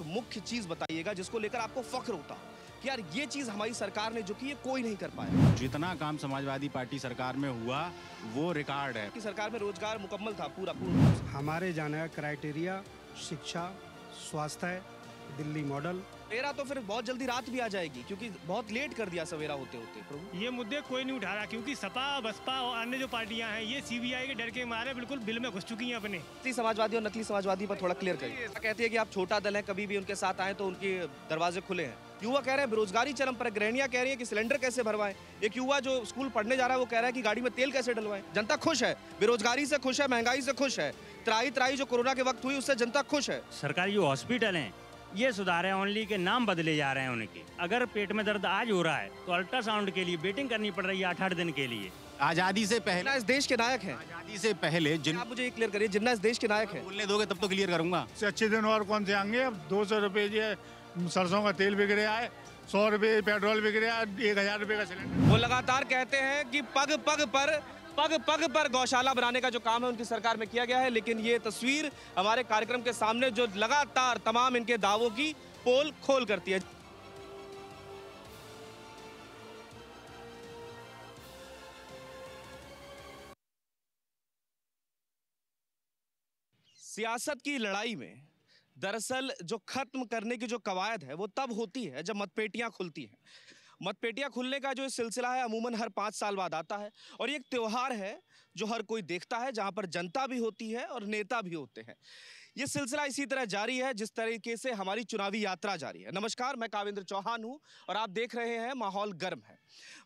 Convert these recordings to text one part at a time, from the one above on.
एक मुख्य चीज बताइएगा जिसको लेकर आपको फख्र होता कि यार ये चीज हमारी सरकार ने जो की कोई नहीं कर पाया जितना काम समाजवादी पार्टी सरकार में हुआ वो रिकॉर्ड है की सरकार में रोजगार मुकम्मल था पूरा पूरा हमारे जाने का क्राइटेरिया शिक्षा स्वास्थ्य दिल्ली मॉडल सवेरा तो फिर बहुत जल्दी रात भी आ जाएगी क्योंकि बहुत लेट कर दिया सवेरा होते होते प्रभु ये मुद्दे कोई नहीं उठा रहा क्योंकि सपा बसपा और अन्य जो पार्टियां हैं ये सीबीआई के डर के मारे बिल्कुल बिल में घुस चुकी हैं अपने नकली समाजवादी और नकली समाजवादी पर थोड़ा क्लियर करिए कहती है की आप छोटा दल है कभी भी उनके साथ आए तो उनके दरवाजे खुले हैं युवा कह रहे हैं बेरोजगारी चरम पर ग्रहणिया कह रही है कि सिलेंडर कैसे भरवाएं एक युवा जो स्कूल पढ़ने जा रहा है वो कह रहा है कि गाड़ी में तेल कैसे डलवाएं जनता खुश है बेरोजगारी से खुश है महंगाई से खुश है त्राई त्राई जो कोरोना के वक्त हुई उससे जनता खुश है सरकारी जो हॉस्पिटल है ये सुधार है ओनली के नाम बदले जा रहे हैं उनके अगर पेट में दर्द आज हो रहा है तो अल्ट्रासाउंड के लिए बेटिंग करनी पड़ रही है आठ आठ दिन के लिए आजादी से पहले इस देश के नायक है आजादी से पहले जिन आप मुझे क्लियर करिए जिन्ना इस देश के नायक है बोलने दोगे तब तो क्लियर करूंगा अच्छे दिन और कौन से आएंगे अब दो सौ रूपए सरसों का तेल बिक रहा है सौ रुपये पेट्रोल बिक रहा है एक हजार रूपए का सिलेंडर वो लगातार कहते हैं की पग पग पर पग पग पर गौशाला बनाने का जो काम है उनकी सरकार में किया गया है लेकिन ये तस्वीर हमारे कार्यक्रम के सामने जो लगातार तमाम इनके दावों की पोल खोल करती है सियासत की लड़ाई में दरअसल जो खत्म करने की जो कवायद है वो तब होती है जब मतपेटियां खुलती हैं मतपेटियाँ खुलने का जो सिलसिला है अमूमन हर पाँच साल बाद आता है और ये एक त्यौहार है जो हर कोई देखता है जहाँ पर जनता भी होती है और नेता भी होते हैं ये सिलसिला इसी तरह जारी है जिस तरीके से हमारी चुनावी यात्रा जारी है नमस्कार मैं काविंद्र चौहान हूँ और आप देख रहे हैं माहौल गर्म है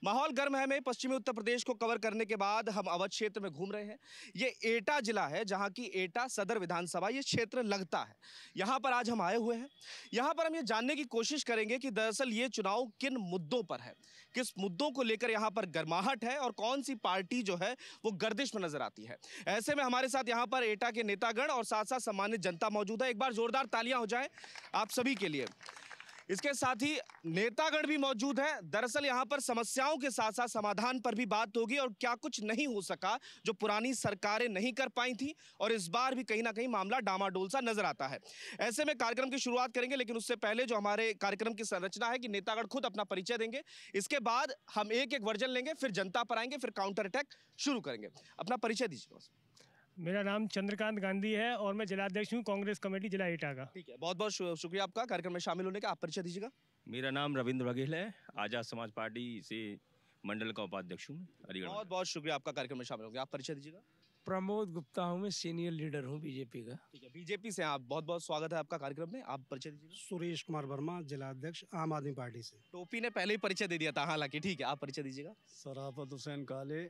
माहौल गर्म है में पश्चिमी उत्तर प्रदेश को कवर करने के बाद हम अवध क्षेत्र में घूम रहे हैं ये एटा जिला है जहाँ की एटा सदर विधानसभा ये क्षेत्र लगता है यहाँ पर आज हम आए हुए हैं यहाँ पर हम ये जानने की कोशिश करेंगे कि दरअसल ये चुनाव किन मुद्दों पर है किस मुद्दों को लेकर यहाँ पर गर्माहट है और कौन सी पार्टी जो है वो गर्दिश में नजर आती है ऐसे में हमारे साथ यहाँ पर एटा के नेतागण और साथ साथ सम्मानित जनता मौजूद है एक बार जोरदार तालियां हो जाए आप सभी के लिए इसके साथ ही नेतागण भी मौजूद है दरअसल यहाँ पर समस्याओं के साथ साथ समाधान पर भी बात होगी और क्या कुछ नहीं हो सका जो पुरानी सरकारें नहीं कर पाई थी और इस बार भी कहीं ना कहीं मामला डामाडोल सा नजर आता है ऐसे में कार्यक्रम की शुरुआत करेंगे लेकिन उससे पहले जो हमारे कार्यक्रम की संरचना है कि नेतागण खुद अपना परिचय देंगे इसके बाद हम एक एक वर्जन लेंगे फिर जनता पर आएंगे फिर काउंटर अटैक शुरू करेंगे अपना परिचय दीजिए मेरा नाम चंद्रकांत गांधी है और मैं जिलाध्यक्ष हूँ कांग्रेस कमेटी जिला एटा का ठीक है बहुत बहुत शुक्रिया आपका कार्यक्रम में शामिल होने का आप परिचय दीजिएगा मेरा नाम रविंद्र बघेल है आज़ाद समाज पार्टी से मंडल का उपाध्यक्ष हूँ बहुत बहुत शुक्रिया आपका कार्यक्रम में शामिल हो गया आप परिचय दीजिएगा प्रमोद गुप्ता हूँ मैं सीनियर लीडर हूँ बीजेपी का ठीक है बीजेपी से आप बहुत बहुत स्वागत है आपका कार्यक्रम में आप परिचय दीजिए सुरेश कुमार वर्मा अध्यक्ष आम आदमी पार्टी से टोपी ने पहले ही परिचय दे दिया था हालांकि ठीक है आप परिचय दीजिएगा सराफत हुसैन काले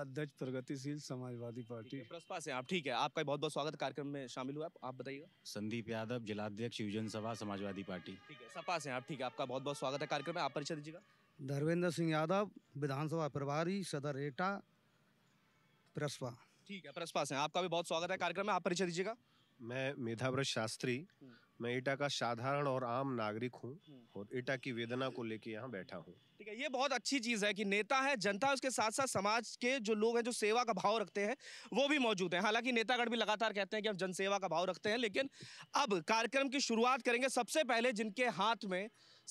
अध्यक्ष प्रगतिशील समाजवादी पार्टी प्रसपा से आप ठीक है आपका बहुत बहुत स्वागत कार्यक्रम में शामिल हुआ आप बताइएगा संदीप यादव जिलाध्यक्ष युजन सभा समाजवादी पार्टी ठीक है सपा से आप ठीक है आपका बहुत बहुत स्वागत है कार्यक्रम में आप परिचय दीजिएगा धर्मेंद्र सिंह यादव विधानसभा प्रभारी सदर एटा प्रसपा ठीक है प्रेस पास आपका भी बहुत स्वागत है कार्यक्रम में आप परिचय दीजिएगा मैं मेधाव्रत शास्त्री मैं ईटा का साधारण और आम नागरिक हूँ और ईटा की वेदना को लेके यहाँ बैठा हूँ ठीक है ये बहुत अच्छी चीज़ है कि नेता है जनता है उसके साथ साथ समाज के जो लोग हैं जो सेवा का भाव रखते हैं वो भी मौजूद हैं हालांकि नेतागढ़ भी लगातार कहते हैं कि हम जनसेवा का भाव रखते हैं लेकिन अब कार्यक्रम की शुरुआत करेंगे सबसे पहले जिनके हाथ में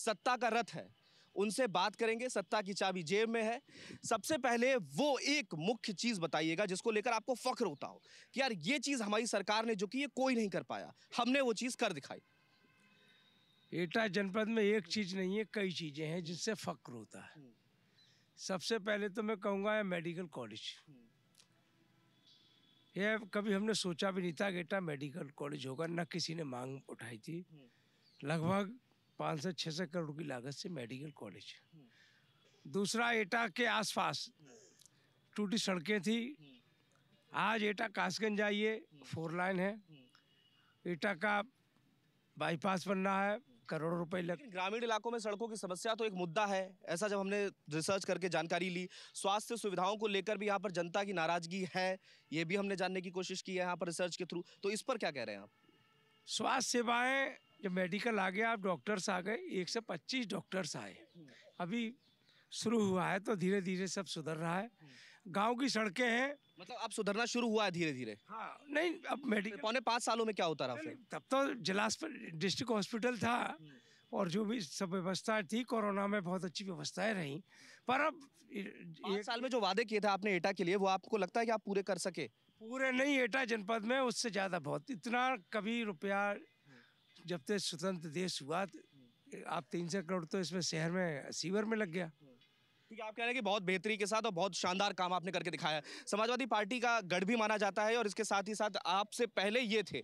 सत्ता का रथ है उनसे बात करेंगे सत्ता की चाबी जेब में है सबसे पहले वो एक मुख्य चीज़ बताइएगा जिसको लेकर आपको फ़ख्र होता हो कि यार ये चीज़ हमारी सरकार ने जो की ये कोई नहीं कर पाया हमने वो चीज़ कर दिखाई एटा जनपद में एक चीज़ नहीं है कई चीज़ें हैं जिनसे फ़ख्र होता है हम्म। सबसे पहले तो मैं कहूँगा मेडिकल कॉलेज हम्म। ये कभी हमने सोचा भी नहीं था कि एटा मेडिकल कॉलेज होगा न किसी ने मांग उठाई थी हम्म। लगभग पाँच से छः सौ करोड़ की लागत से मेडिकल कॉलेज हम्म। दूसरा एटा के आसपास टूटी सड़कें थी हम्म। आज एटा कासगंज जाइए हम्म। फोर लाइन है एटा का बाईपास बन रहा है करोड़ों रुपए लग ग्रामीण इलाकों में सड़कों की समस्या तो एक मुद्दा है ऐसा जब हमने रिसर्च करके जानकारी ली स्वास्थ्य सुविधाओं को लेकर भी यहाँ पर जनता की नाराजगी है ये भी हमने जानने की कोशिश की है यहाँ पर रिसर्च के थ्रू तो इस पर क्या कह रहे हैं आप स्वास्थ्य सेवाएं जब मेडिकल आ गया आप डॉक्टर्स आ गए एक से पच्चीस डॉक्टर्स आए अभी शुरू हुआ है तो धीरे धीरे सब सुधर रहा है गांव की सड़कें हैं मतलब अब सुधरना शुरू हुआ है धीरे धीरे हाँ नहीं अब मेडिकल पौने पाँच सालों में क्या होता रहा फिर तब तो जिला डिस्ट्रिक्ट हॉस्पिटल था और जो भी सब व्यवस्थाएं थी कोरोना में बहुत अच्छी व्यवस्थाएं रहीं पर अब एक साल में जो वादे किए थे आपने एटा के लिए वो आपको लगता है कि आप पूरे कर सके पूरे नहीं एटा जनपद में उससे ज़्यादा बहुत इतना कभी रुपया जब तक स्वतंत्र देश हुआ आप तीन सौ करोड़ तो इसमें शहर में सीवर में लग गया ठीक है आप कह रहे हैं कि बहुत बेहतरी के साथ और बहुत शानदार काम आपने करके दिखाया है समाजवादी पार्टी का गढ़ भी माना जाता है और इसके साथ ही साथ आपसे पहले ये थे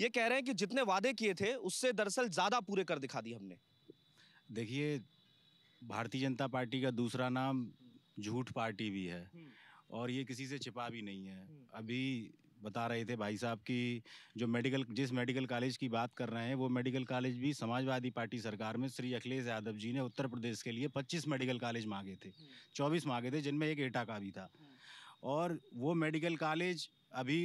ये कह रहे हैं कि जितने वादे किए थे उससे दरअसल ज़्यादा पूरे कर दिखा दिए हमने देखिए भारतीय जनता पार्टी का दूसरा नाम झूठ पार्टी भी है हम्म। और ये किसी से छिपा भी नहीं है हम्म। अभी बता रहे थे भाई साहब की जो मेडिकल जिस मेडिकल कॉलेज की बात कर रहे हैं वो मेडिकल कॉलेज भी समाजवादी पार्टी सरकार में श्री अखिलेश यादव जी ने उत्तर प्रदेश के लिए 25 मेडिकल कॉलेज मांगे थे 24 हम्म। मांगे थे जिनमें एक एटा का भी था हम्म। और वो मेडिकल कॉलेज अभी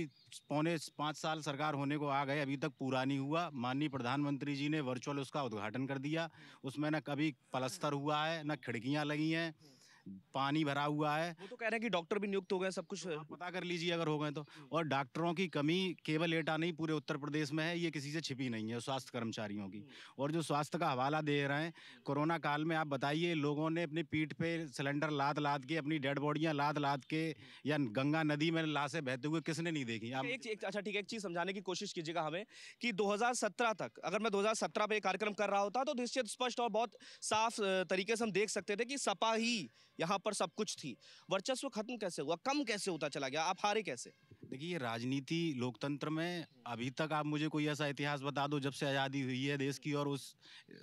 पौने पाँच साल सरकार होने को आ गए अभी तक पूरा नहीं हुआ माननीय प्रधानमंत्री जी ने वर्चुअल उसका उद्घाटन कर दिया हम्म। उसमें न कभी पलस्तर हुआ है न खिड़कियाँ लगी हैं पानी भरा हुआ है वो तो कह रहे हैं कि डॉक्टर भी नियुक्त हो गए सब कुछ तो पता कर लीजिए अगर हो गए तो और डॉक्टरों की कमी केवल एटा नहीं पूरे उत्तर प्रदेश में है ये किसी से छिपी नहीं है स्वास्थ्य कर्मचारियों की और जो स्वास्थ्य का हवाला दे रहे हैं कोरोना काल में आप बताइए लोगों ने अपनी पीठ पे सिलेंडर लाद लाद के अपनी डेड बॉडियाँ लाद लाद के या गंगा नदी में लाशे बहते हुए किसने नहीं देखी आप एक अच्छा ठीक है एक चीज़ समझाने की कोशिश कीजिएगा हमें कि दो तक अगर मैं दो हजार पे कार्यक्रम कर रहा होता तो निश्चित स्पष्ट और बहुत साफ तरीके से हम देख सकते थे कि सपा ही यहाँ पर सब कुछ थी वर्चस्व खत्म कैसे हुआ कम कैसे होता चला गया आप हारे कैसे देखिए राजनीति लोकतंत्र में अभी तक आप मुझे कोई ऐसा इतिहास बता दो जब से आज़ादी हुई है देश की और उस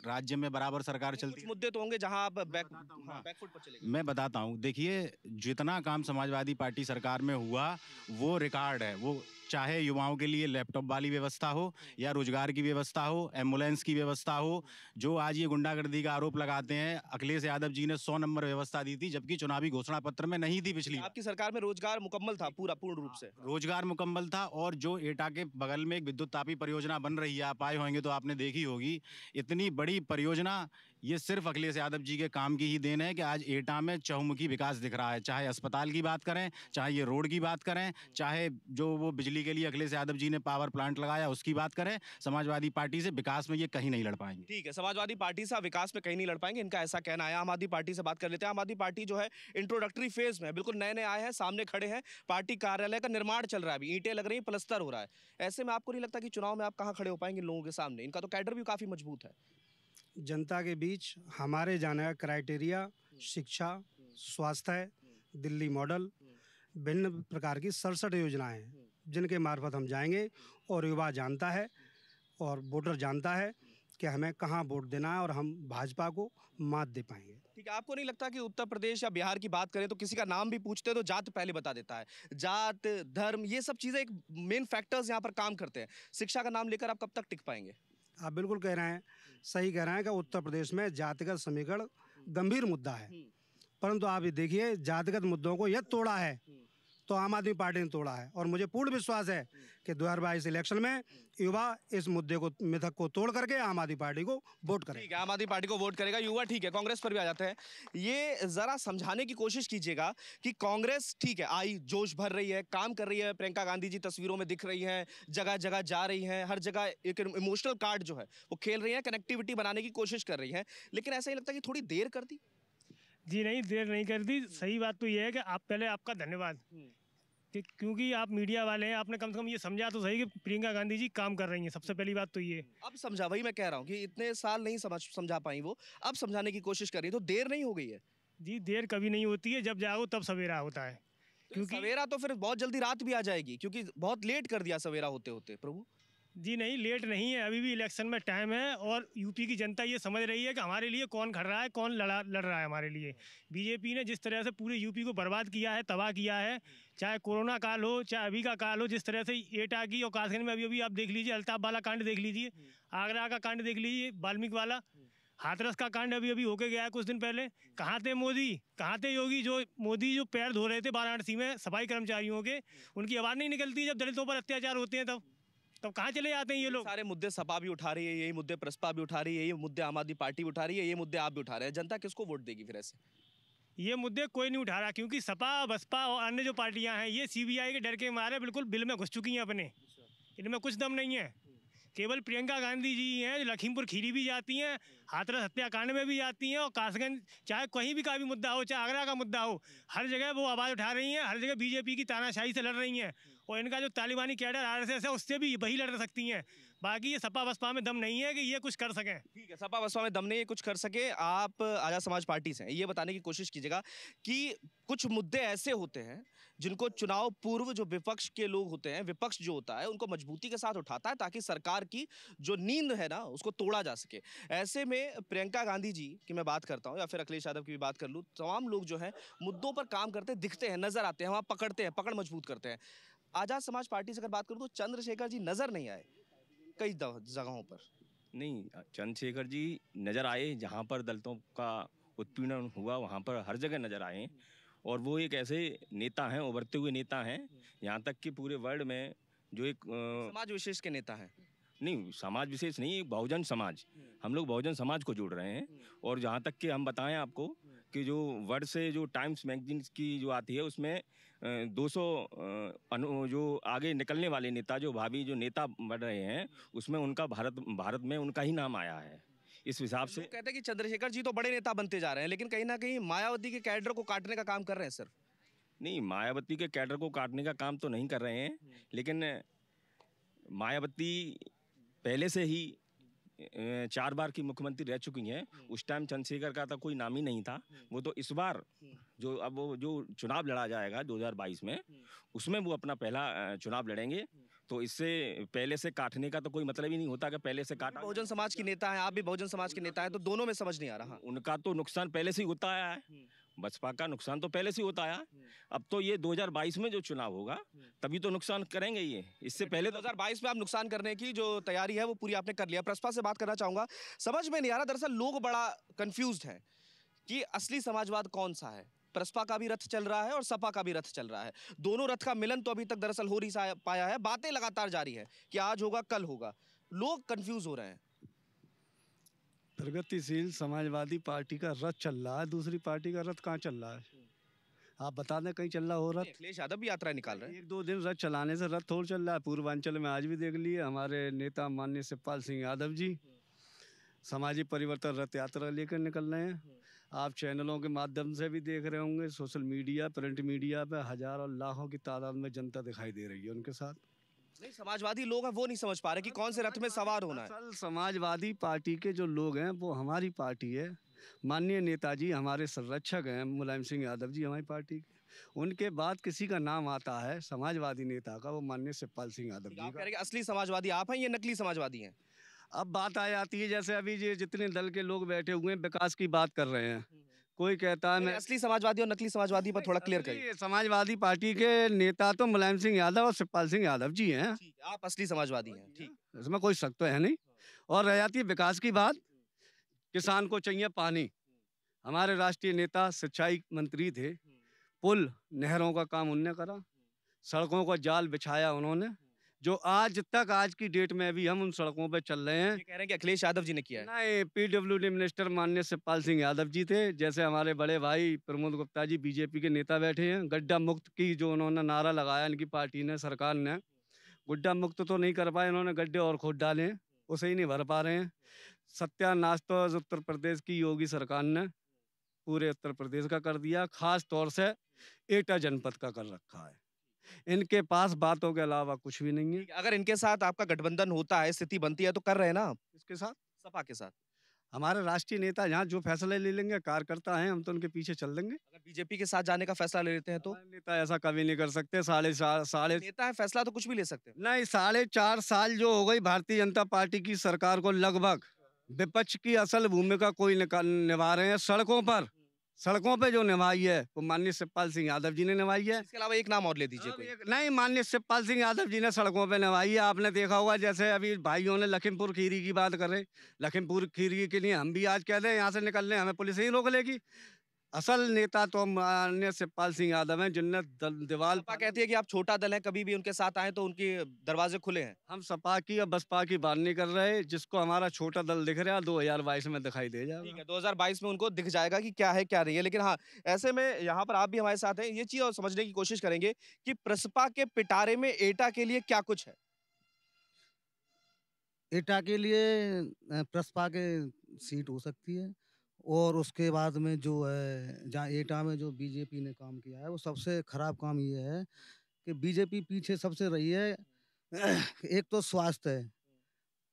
राज्य में बराबर सरकार चलती मुद्दे तो होंगे जहां आप बैक बैकफुट हाँ, हाँ। पर चले मैं बताता हूँ देखिए जितना काम समाजवादी पार्टी सरकार में हुआ वो रिकॉर्ड है वो चाहे युवाओं के लिए लैपटॉप वाली व्यवस्था हो या रोजगार की व्यवस्था हो एम्बुलेंस की व्यवस्था हो जो आज ये गुंडागर्दी का आरोप लगाते हैं अखिलेश यादव जी ने सौ नंबर व्यवस्था दी थी थी जबकि चुनावी घोषणा पत्र में नहीं थी पिछली आपकी सरकार में रोजगार मुकम्मल था पूरा पूर्ण रूप हाँ, से रोजगार मुकम्मल था और जो एटा के बगल में एक विद्युत तापी परियोजना बन रही है आप आए होंगे तो आपने देखी होगी इतनी बड़ी परियोजना ये सिर्फ अखिलेश यादव जी के काम की ही देन है कि आज एटा में चहुमुखी विकास दिख रहा है चाहे अस्पताल की बात करें चाहे ये रोड की बात करें चाहे जो वो बिजली के लिए अखिलेश यादव जी ने पावर प्लांट लगाया उसकी बात करें समाजवादी पार्टी से विकास में ये कहीं नहीं लड़ पाएंगे ठीक है समाजवादी पार्टी से विकास में कहीं नहीं लड़ पाएंगे इनका ऐसा कहना है आम आदमी पार्टी से बात कर लेते हैं आम आदमी पार्टी जो है इंट्रोडक्टरी फेज में बिल्कुल नए नए आए हैं सामने खड़े हैं पार्टी कार्यालय का निर्माण चल रहा है अभी ईंटें लग रही प्लस्तर हो रहा है ऐसे में आपको नहीं लगता कि चुनाव में आप कहाँ खड़े हो पाएंगे लोगों के सामने इनका तो कैडर भी काफ़ी मजबूत है जनता के बीच हमारे जाने का क्राइटेरिया हम्म। शिक्षा हम्म। स्वास्थ्य हम्म। दिल्ली मॉडल भिन्न प्रकार की सड़सठ योजनाएं हैं जिनके मार्फत हम जाएंगे और युवा जानता है और वोटर जानता है कि हमें कहाँ वोट देना है और हम भाजपा को मात दे पाएंगे ठीक है आपको नहीं लगता कि उत्तर प्रदेश या बिहार की बात करें तो किसी का नाम भी पूछते हैं तो जात पहले बता देता है जात धर्म ये सब चीज़ें एक मेन फैक्टर्स यहाँ पर काम करते हैं शिक्षा का नाम लेकर आप कब तक टिक पाएंगे आप बिल्कुल कह रहे हैं सही कह रहे हैं कि उत्तर प्रदेश में जातिगत समीकरण गंभीर मुद्दा है हम्म। परंतु आप ये देखिए जातिगत मुद्दों को यह तोड़ा है हम्म। तो आम आदमी पार्टी ने तोड़ा है और मुझे पूर्ण विश्वास है कि दो हज़ार बाईस इलेक्शन में युवा इस मुद्दे को मिथक को तोड़ करके आम आदमी पार्टी को वोट करेगा ठीक है आम आदमी पार्टी को वोट करेगा युवा ठीक है कांग्रेस पर भी आ जाते हैं ये ज़रा समझाने की कोशिश कीजिएगा कि कांग्रेस ठीक है आई जोश भर रही है काम कर रही है प्रियंका गांधी जी तस्वीरों में दिख रही हैं जगह जगह जा रही है हर जगह एक इमोशनल कार्ड जो है वो खेल रही है कनेक्टिविटी बनाने की कोशिश कर रही है लेकिन ऐसा ही लगता है कि थोड़ी देर कर दी जी नहीं देर नहीं कर दी सही बात तो यह है कि आप पहले आपका धन्यवाद हम्म। कि क्योंकि आप मीडिया वाले हैं आपने कम से कम ये समझा तो सही कि प्रियंका गांधी जी काम कर रही हैं सबसे पहली बात तो ये अब समझा वही मैं कह रहा हूँ कि इतने साल नहीं समझ समझा पाई वो अब समझाने की कोशिश कर रही तो देर नहीं हो गई है जी देर कभी नहीं होती है जब जाओ तब सवेरा होता है तो क्योंकि सवेरा तो फिर बहुत जल्दी रात भी आ जाएगी क्योंकि बहुत लेट कर दिया सवेरा होते होते प्रभु जी नहीं लेट नहीं है अभी भी इलेक्शन में टाइम है और यूपी की जनता ये समझ रही है कि हमारे लिए कौन खड़ रहा है कौन लड़ा लड़ रहा है हमारे लिए बीजेपी ने जिस तरह से पूरे यूपी को बर्बाद किया है तबाह किया है चाहे कोरोना काल हो चाहे अभी का काल हो जिस तरह से एटा की और कासगंज में अभी अभी आप देख लीजिए अल्ताफ वाला कांड देख लीजिए आगरा का कांड देख लीजिए बाल्मीकि वाला हाथरस का कांड अभी अभी होके गया है कुछ दिन पहले कहाँ थे मोदी कहाँ थे योगी जो मोदी जो पैर धो रहे थे वाराणसी में सफाई कर्मचारियों के उनकी आवाज़ नहीं निकलती जब दलितों पर अत्याचार होते हैं तब तो कहाँ चले जाते हैं ये लोग सारे मुद्दे सपा भी उठा रही है यही मुद्दे प्रसपा भी उठा रही है यही मुद्दे आम आदमी पार्टी भी उठा रही है ये मुद्दे आप भी उठा रहे हैं जनता किसको वोट देगी फिर ऐसे ये मुद्दे कोई नहीं उठा रहा क्योंकि सपा बसपा और अन्य जो पार्टियां हैं ये सीबीआई के डर के मारे बिल्कुल बिल में घुस चुकी हैं अपने इनमें कुछ दम नहीं है केवल प्रियंका गांधी जी हैं जो लखीमपुर खीरी भी जाती हैं हाथरस हत्याकांड में भी जाती हैं और कासगंज चाहे कहीं भी का भी मुद्दा हो चाहे आगरा का मुद्दा हो हर जगह वो आवाज़ उठा रही हैं हर जगह बीजेपी की तानाशाही से लड़ रही हैं और इनका जो तालिबानी कैडर आर एस एस है उससे भी वही लड़ सकती हैं बाकी ये सपा बसपा में दम नहीं है कि ये कुछ कर सकें ठीक है सपा बसपा में दम नहीं है कुछ कर सके आप आज़ाद समाज पार्टी से ये बताने की कोशिश कीजिएगा कि कुछ मुद्दे ऐसे होते हैं जिनको चुनाव पूर्व जो विपक्ष के लोग होते हैं विपक्ष जो होता है उनको मजबूती के साथ उठाता है ताकि सरकार की जो नींद है ना उसको तोड़ा जा सके ऐसे में प्रियंका गांधी जी की मैं बात करता हूँ या फिर अखिलेश यादव की भी बात कर लूँ तमाम लोग जो हैं मुद्दों पर काम करते दिखते हैं नजर आते हैं वहाँ पकड़ते हैं पकड़ मजबूत करते हैं आज़ाद समाज पार्टी से अगर बात करूँ तो चंद्रशेखर जी नज़र नहीं आए कई जगहों पर नहीं चंद्रशेखर जी नज़र आए जहाँ पर दलितों का उत्पीड़न हुआ वहाँ पर हर जगह नज़र आए और वो एक ऐसे नेता हैं उभरते हुए नेता हैं यहाँ तक कि पूरे वर्ल्ड में जो एक आ, समाज विशेष के नेता हैं नहीं समाज विशेष नहीं बहुजन समाज हम लोग बहुजन समाज को जोड़ रहे हैं और जहाँ तक कि हम बताएं आपको कि जो वर्ड से जो टाइम्स मैगजीन की जो आती है उसमें 200 अनु जो आगे निकलने वाले नेता जो भावी जो नेता बढ़ रहे हैं उसमें उनका भारत भारत में उनका ही नाम आया है इस हिसाब से कहते हैं कि चंद्रशेखर जी तो बड़े नेता बनते जा रहे हैं लेकिन कहीं ना कहीं मायावती के कैडर को काटने का काम कर रहे हैं सर नहीं मायावती के कैडर को काटने का काम तो नहीं कर रहे हैं लेकिन मायावती पहले से ही चार बार की मुख्यमंत्री रह चुकी हैं उस टाइम चंद्रशेखर का तो कोई नाम ही नहीं था वो तो इस बार जो अब वो जो चुनाव लड़ा जाएगा 2022 में उसमें वो अपना पहला चुनाव लड़ेंगे तो इससे पहले से काटने का तो कोई मतलब ही नहीं होता कि पहले से काटा बहुजन समाज के नेता है आप भी बहुजन समाज के नेता है तो दोनों में समझ नहीं आ रहा उनका तो नुकसान पहले से ही होता है बसपा का नुकसान तो पहले से होता आया हम्म। अब तो ये 2022 में जो चुनाव होगा हम्म। तभी तो नुकसान करेंगे ये इससे पहले 2022 में आप नुकसान करने की जो तैयारी है वो पूरी आपने कर लिया प्रसपा से बात करना चाहूंगा समझ में नहीं आ रहा दरअसल लोग बड़ा कन्फ्यूज है कि असली समाजवाद कौन सा है प्रसपा का भी रथ चल रहा है और सपा का भी रथ चल रहा है दोनों रथ का मिलन तो अभी तक दरअसल हो नहीं पाया है बातें लगातार जारी है कि आज होगा कल होगा लोग कन्फ्यूज हो रहे हैं प्रगतिशील समाजवादी पार्टी का रथ चल रहा है दूसरी पार्टी का रथ कहाँ चल रहा है आप बता दें कहीं चल रहा हो रथ अखिलेश यादव भी यात्रा निकाल रहे हैं एक दो दिन रथ चलाने से रथ और चल रहा है पूर्वांचल में आज भी देख लिए हमारे नेता माननीय शिवपाल सिंह यादव जी सामाजिक परिवर्तन रथ यात्रा लेकर निकल रहे हैं आप चैनलों के माध्यम से भी देख रहे होंगे सोशल मीडिया प्रिंट मीडिया पर हजारों लाखों की तादाद में जनता दिखाई दे रही है उनके साथ नहीं समाजवादी लोग हैं वो नहीं समझ पा रहे कि हाँ, कौन से रथ में सवार होना है असल समाजवादी पार्टी के जो लोग हैं वो हमारी पार्टी है माननीय नेताजी हमारे संरक्षक हैं मुलायम सिंह यादव जी हमारी पार्टी के उनके बाद किसी का नाम आता है समाजवादी नेता का वो माननीय शिवपाल सिंह यादव जी का असली समाजवादी आप हैं ये नकली समाजवादी हैं अब बात आ जाती है जैसे अभी ये जितने दल के लोग बैठे हुए हैं विकास की बात कर रहे हैं हम्म। कोई कहता है मैं असली समाजवादी और नकली समाजवादी पर थोड़ा क्लियर करिए समाजवादी पार्टी के नेता तो मुलायम सिंह यादव और शिवपाल सिंह यादव जी हैं आप असली समाजवादी हैं ठीक इसमें कोई शक तो है नहीं और रह जाती है विकास की बात किसान को चाहिए पानी हमारे राष्ट्रीय नेता सिंचाई मंत्री थे पुल नहरों का काम उनने करा सड़कों का जाल बिछाया उन्होंने जो आज तक आज की डेट में भी हम उन सड़कों पर चल रहे हैं ये कह रहे हैं कि अखिलेश यादव जी ने किया है नहीं पीडब्ल्यू डी मिनिस्टर माननीय शिवपाल सिंह यादव जी थे जैसे हमारे बड़े भाई प्रमोद गुप्ता जी बीजेपी के नेता बैठे हैं गड्ढा मुक्त की जो उन्होंने नारा लगाया इनकी पार्टी ने सरकार ने गुड्ढा मुक्त तो नहीं कर पाए इन्होंने गड्ढे और खोद डाले उसे ही नहीं भर पा रहे हैं सत्यानाश तो उत्तर प्रदेश की योगी सरकार ने पूरे उत्तर प्रदेश का कर दिया खास तौर से एटा जनपद का कर रखा है इनके पास बातों के अलावा कुछ भी नहीं है अगर इनके साथ आपका गठबंधन होता है स्थिति बनती है तो कर रहे हैं ना आप इसके साथ सपा के साथ हमारे राष्ट्रीय नेता यहाँ जो फैसले ले लेंगे कार्यकर्ता हैं हम तो उनके पीछे चल देंगे अगर बीजेपी के साथ जाने का फैसला ले लेते हैं तो नेता ऐसा कभी नहीं कर सकते साढ़े साढ़े नेता है फैसला तो कुछ भी ले सकते हैं नहीं साढ़े चार साल जो हो गई भारतीय जनता पार्टी की सरकार को लगभग विपक्ष की असल भूमिका कोई निभा रहे हैं सड़कों पर सड़कों पे जो निभाई है वो माननीय शिवपाल सिंह यादव जी ने निभाई है इसके अलावा एक नाम और ले दीजिए हाँ, कोई नहीं माननीय शिवपाल सिंह यादव जी ने सड़कों पे निभाई है आपने देखा होगा जैसे अभी भाइयों ने लखीमपुर खीरी की बात कर रहे लखीमपुर खीरी के लिए हम भी आज कह रहे हैं यहाँ से निकलने हमें पुलिस ही रोक लेगी असल नेता तो माननीय शिवपाल सिंह यादव हैं जिनने दीवाल सपा कहती है कि आप छोटा दल है कभी भी उनके साथ आए तो उनके दरवाजे खुले हैं हम सपा की और बसपा की बात नहीं कर रहे जिसको हमारा छोटा दल दिख रहा है दो हजार बाईस में दिखाई दे जाए दो हजार बाईस में उनको दिख जाएगा कि क्या है क्या नहीं है लेकिन हाँ ऐसे में यहाँ पर आप भी हमारे साथ हैं ये चीज और समझने की कोशिश करेंगे कि प्रसपा के पिटारे में एटा के लिए क्या कुछ है एटा के लिए प्रसपा के सीट हो सकती है और उसके बाद में जो है जहाँ एटा में जो बीजेपी ने काम किया है वो सबसे खराब काम ये है कि बीजेपी पीछे सबसे रही है एक तो स्वास्थ्य है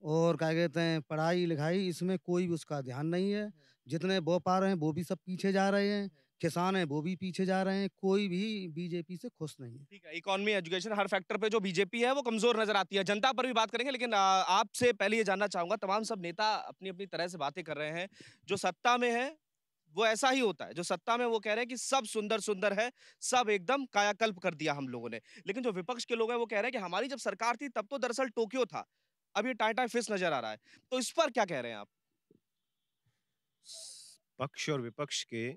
और क्या कहते हैं पढ़ाई लिखाई इसमें कोई भी उसका ध्यान नहीं है जितने वो पा रहे हैं वो भी सब पीछे जा रहे हैं किसान है वो भी पीछे जा रहे हैं कोई भी बीजेपी से खुश नहीं है ठीक है इकोनॉमी एजुकेशन हर फैक्टर पे जो बीजेपी है वो कमजोर नजर आती है जनता पर भी बात करेंगे लेकिन आपसे पहले ये जानना चाहूंगा तमाम सब नेता अपनी अपनी तरह से बातें कर रहे हैं जो सत्ता में है वो ऐसा ही होता है जो सत्ता में वो कह रहे हैं कि सब सुंदर सुंदर है सब एकदम कायाकल्प कर दिया हम लोगों ने लेकिन जो विपक्ष के लोग हैं वो कह रहे हैं कि हमारी जब सरकार थी तब तो दरअसल टोक्यो था अब ये टाटा फिस नजर आ रहा है तो इस पर क्या कह रहे हैं आप पक्ष और विपक्ष के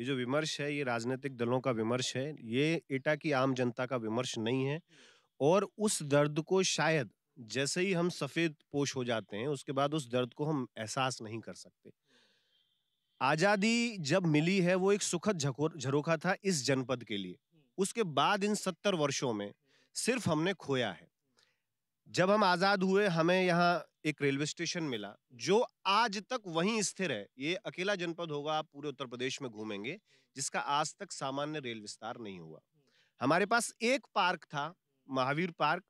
ये जो विमर्श है ये राजनीतिक दलों का विमर्श है ये एटा की आम जनता का विमर्श नहीं है और उस दर्द को शायद जैसे ही हम सफ़ेद पोष हो जाते हैं उसके बाद उस दर्द को हम एहसास नहीं कर सकते आज़ादी जब मिली है वो एक सुखद झरोखा था इस जनपद के लिए उसके बाद इन सत्तर वर्षों में सिर्फ हमने खोया है जब हम आज़ाद हुए हमें यहाँ एक रेलवे स्टेशन मिला जो आज तक वहीं स्थिर है ये अकेला जनपद होगा आप पूरे उत्तर प्रदेश में घूमेंगे जिसका आज तक सामान्य रेल विस्तार नहीं हुआ हमारे पास एक पार्क था महावीर पार्क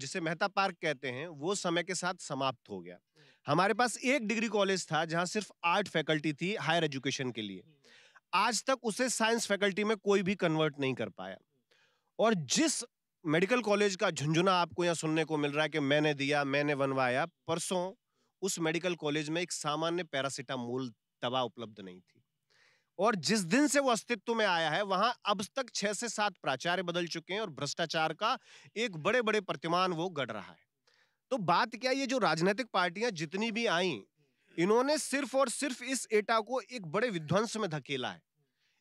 जिसे मेहता पार्क कहते हैं वो समय के साथ समाप्त हो गया हमारे पास एक डिग्री कॉलेज था जहां सिर्फ आर्ट फैकल्टी थी हायर एजुकेशन के लिए आज तक उसे साइंस फैकल्टी में कोई भी कन्वर्ट नहीं कर पाया और जिस मेडिकल कॉलेज का झुंझुना आपको यहाँ सुनने को मिल रहा है कि मैंने दिया मैंने बनवाया परसों उस मेडिकल कॉलेज में एक सामान्य पैरासिटामोल दवा उपलब्ध नहीं थी और जिस दिन से वो अस्तित्व में आया है वहां अब तक छह से सात प्राचार्य बदल चुके हैं और भ्रष्टाचार का एक बड़े बड़े प्रतिमान वो गढ़ रहा है तो बात क्या ये जो राजनीतिक पार्टियां जितनी भी आई इन्होंने सिर्फ और सिर्फ इस एटा को एक बड़े विध्वंस में धकेला है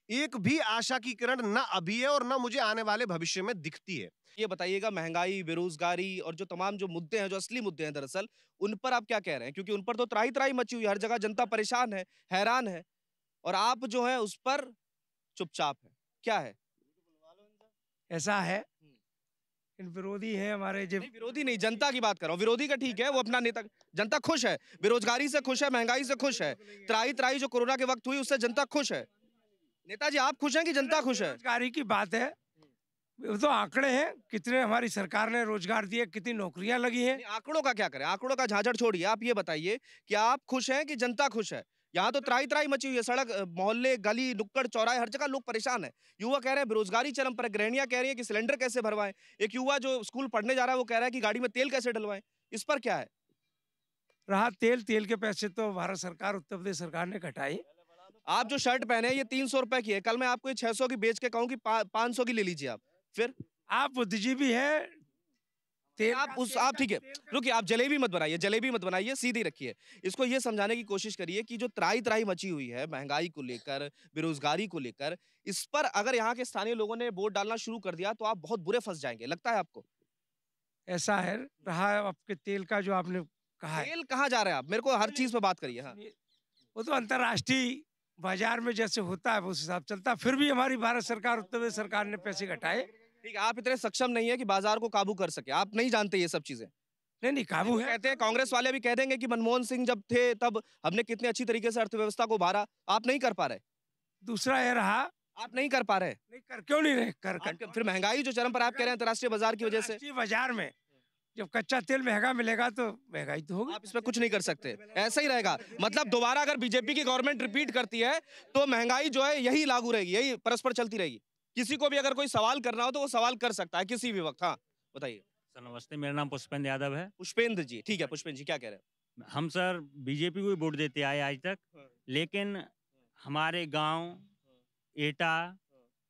एक भी आशा की किरण ना अभी है और ना मुझे आने वाले भविष्य में दिखती है ये बताइएगा महंगाई बेरोजगारी और जो तमाम जो मुद्दे हैं जो असली मुद्दे हैं दरअसल उन पर आप क्या कह रहे हैं क्योंकि उन पर तो त्राही त्राही मची हुई हर जगह जनता परेशान है हैरान है और आप जो है उस पर चुपचाप है क्या है ऐसा है हम्म। विरोधी है हमारे जब विरोधी नहीं जनता की बात करो विरोधी का ठीक है वो अपना नेता जनता खुश है बेरोजगारी से खुश है महंगाई से खुश है त्राही त्राही जो कोरोना के वक्त हुई उससे जनता खुश है नेताजी आप खुश हैं कि जनता खुश है रोजगारी की बात है तो आंकड़े हैं कितने हमारी सरकार ने रोजगार दिए कितनी नौकरियां लगी हैं आंकड़ों का क्या करें आंकड़ों का झाझड़ छोड़िए आप ये बताइए कि आप खुश हैं कि जनता खुश है यहाँ तो त्राई त्राई मची हुई है सड़क मोहल्ले गली नुक्कड़ चौराहे हर जगह लोग परेशान है युवा कह रहे हैं बेरोजगारी चरम पर ग्रहणियां कह रही है कि सिलेंडर कैसे भरवाएं एक युवा जो स्कूल पढ़ने जा रहा है वो कह रहा है कि गाड़ी में तेल कैसे डलवाएं इस पर क्या है रहा तेल तेल के पैसे तो भारत सरकार उत्तर प्रदेश सरकार ने घटाई आप जो शर्ट पहने ये तीन सौ रुपए की है कल मैं आपको ये छह सौ की बेच के कहूँ की पाँच सौ की ले लीजिए आप फिर आप बुद्धिजीवी है आप उस आप ठीक है रुकिए आप जलेबी मत बनाइए जलेबी मत बनाइए सीधी रखिए इसको ये समझाने की कोशिश करिए कि जो त्राई त्राई मची हुई है महंगाई को लेकर बेरोजगारी को लेकर इस पर अगर यहाँ के स्थानीय लोगों ने वोट डालना शुरू कर दिया तो आप बहुत बुरे फंस जाएंगे लगता है आपको ऐसा है रहा है आपके तेल का जो आपने कहा तेल कहाँ जा रहे हैं आप मेरे को हर चीज पर बात करिए हाँ वो तो अंतर्राष्ट्रीय बाजार में जैसे होता है उस हिसाब चलता फिर भी हमारी भारत सरकार उत्तर प्रदेश सरकार ने पैसे घटाए ठीक आप इतने सक्षम नहीं है कि बाजार को काबू कर सके आप नहीं जानते ये सब चीजें नहीं नहीं काबू है कहते हैं कांग्रेस वाले भी कह देंगे कि मनमोहन सिंह जब थे तब हमने कितने अच्छी तरीके से अर्थव्यवस्था को उभारा आप नहीं कर पा रहे दूसरा यह रहा आप नहीं कर पा रहे नहीं कर क्यों नहीं रहे कर, कर फिर महंगाई जो चरम पर आप कह रहे हैं अंतर्राष्ट्रीय बाजार की वजह से बाजार में जब कच्चा तेल महंगा मिलेगा तो महंगाई तो होगी आप इस पर कुछ नहीं कर सकते ऐसा ही रहेगा मतलब दोबारा अगर बीजेपी की गवर्नमेंट रिपीट करती है तो महंगाई जो है यही लागू रहेगी यही परस्पर चलती रहेगी किसी को भी अगर कोई सवाल करना हो तो वो सवाल कर सकता है किसी भी वक्त हाँ बताइए सर नमस्ते मेरा नाम पुष्पेंद्र यादव है पुष्पेंद्र जी ठीक है पुष्पेंद्र जी क्या कह रहे हैं हम सर बीजेपी को ही वोट देते आए आज तक लेकिन हमारे गाँव एटा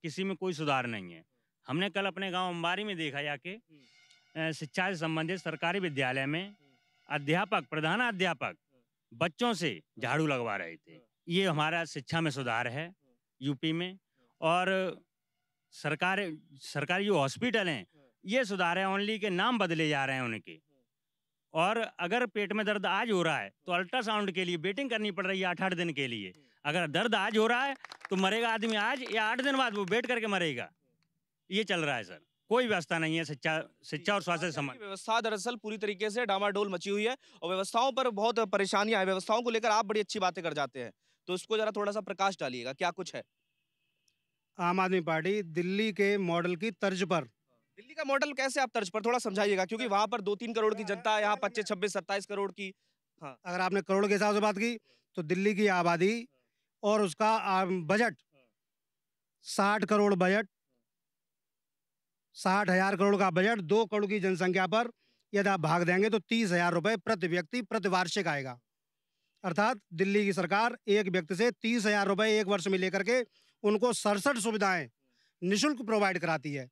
किसी में कोई सुधार नहीं है हमने कल अपने गाँव अम्बारी में देखा जाके शिक्षा से संबंधित सरकारी विद्यालय में अध्यापक प्रधान अध्यापक बच्चों से झाड़ू लगवा रहे थे ये हमारा शिक्षा में सुधार है यूपी में और सरकार सरकारी जो हॉस्पिटल हैं ये सुधार है ओनली के नाम बदले जा रहे हैं उनके और अगर पेट में दर्द आज हो रहा है तो अल्ट्रासाउंड के लिए वेटिंग करनी पड़ रही है आठ आठ दिन के लिए अगर दर्द आज हो रहा है तो मरेगा आदमी आज या आठ दिन बाद वो बैठ करके मरेगा ये चल रहा है सर कोई व्यवस्था नहीं है शिक्षा शिक्षा और स्वास्थ्य संबंध व्यवस्था दरअसल पूरी तरीके से डामाडोल मची हुई है और व्यवस्थाओं पर बहुत परेशानियां है व्यवस्थाओं को लेकर आप बड़ी अच्छी बातें कर जाते हैं तो इसको जरा थोड़ा सा प्रकाश डालिएगा क्या कुछ है आम आदमी पार्टी दिल्ली के मॉडल की तर्ज पर दिल्ली का मॉडल कैसे आप तर्ज पर थोड़ा समझाइएगा क्योंकि वहाँ पर दो तीन करोड़ की जनता है यहाँ पच्चीस छब्बीस सत्ताईस करोड़ की हाँ अगर आपने करोड़ के हिसाब से बात की तो दिल्ली की आबादी और उसका बजट साठ करोड़ बजट साठ हजार करोड़ का बजट दो करोड़ की जनसंख्या पर यदि आप भाग देंगे तो तीस हजार रुपये प्रति व्यक्ति प्रतिवार्षिक आएगा अर्थात दिल्ली की सरकार एक व्यक्ति से तीस हजार रुपये एक वर्ष में लेकर के उनको सड़सठ सुविधाएं निशुल्क प्रोवाइड कराती है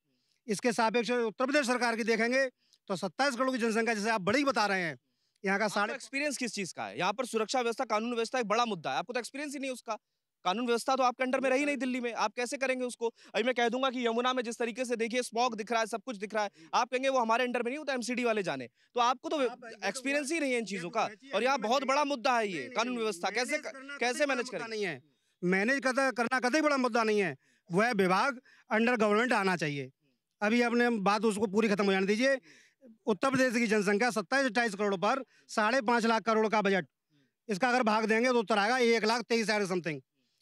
इसके सापेक्ष उत्तर प्रदेश सरकार की देखेंगे तो सत्ताईस करोड़ की जनसंख्या जैसे आप बड़ी बता रहे हैं यहाँ का साढ़े एक्सपीरियंस किस चीज़ का है यहाँ पर सुरक्षा व्यवस्था कानून व्यवस्था एक बड़ा मुद्दा है आपको तो एक्सपीरियंस ही नहीं उसका कानून व्यवस्था तो आपके अंडर में रही नहीं दिल्ली में आप कैसे करेंगे उसको अभी मैं कह दूंगा कि यमुना में जिस तरीके से देखिए स्मॉक दिख रहा है सब कुछ दिख रहा है आप कहेंगे वो हमारे अंडर में नहीं होता एमसीडी वाले जाने तो आपको तो एक्सपीरियंस हाँ तो ही नहीं है इन चीजों तो का और यहाँ बहुत बड़ा मुद्दा है ये कानून व्यवस्था कैसे कैसे मैनेज करना नहीं है मैनेज करना कतई बड़ा मुद्दा नहीं है वह विभाग अंडर गवर्नमेंट आना चाहिए अभी आपने बात उसको पूरी खत्म हो जाने दीजिए उत्तर प्रदेश की जनसंख्या सत्ताईस अट्ठाईस करोड़ पर साढ़े पांच लाख करोड़ का बजट इसका अगर भाग देंगे तो उत्तर आएगा एक लाख तेईस हजार समथिंग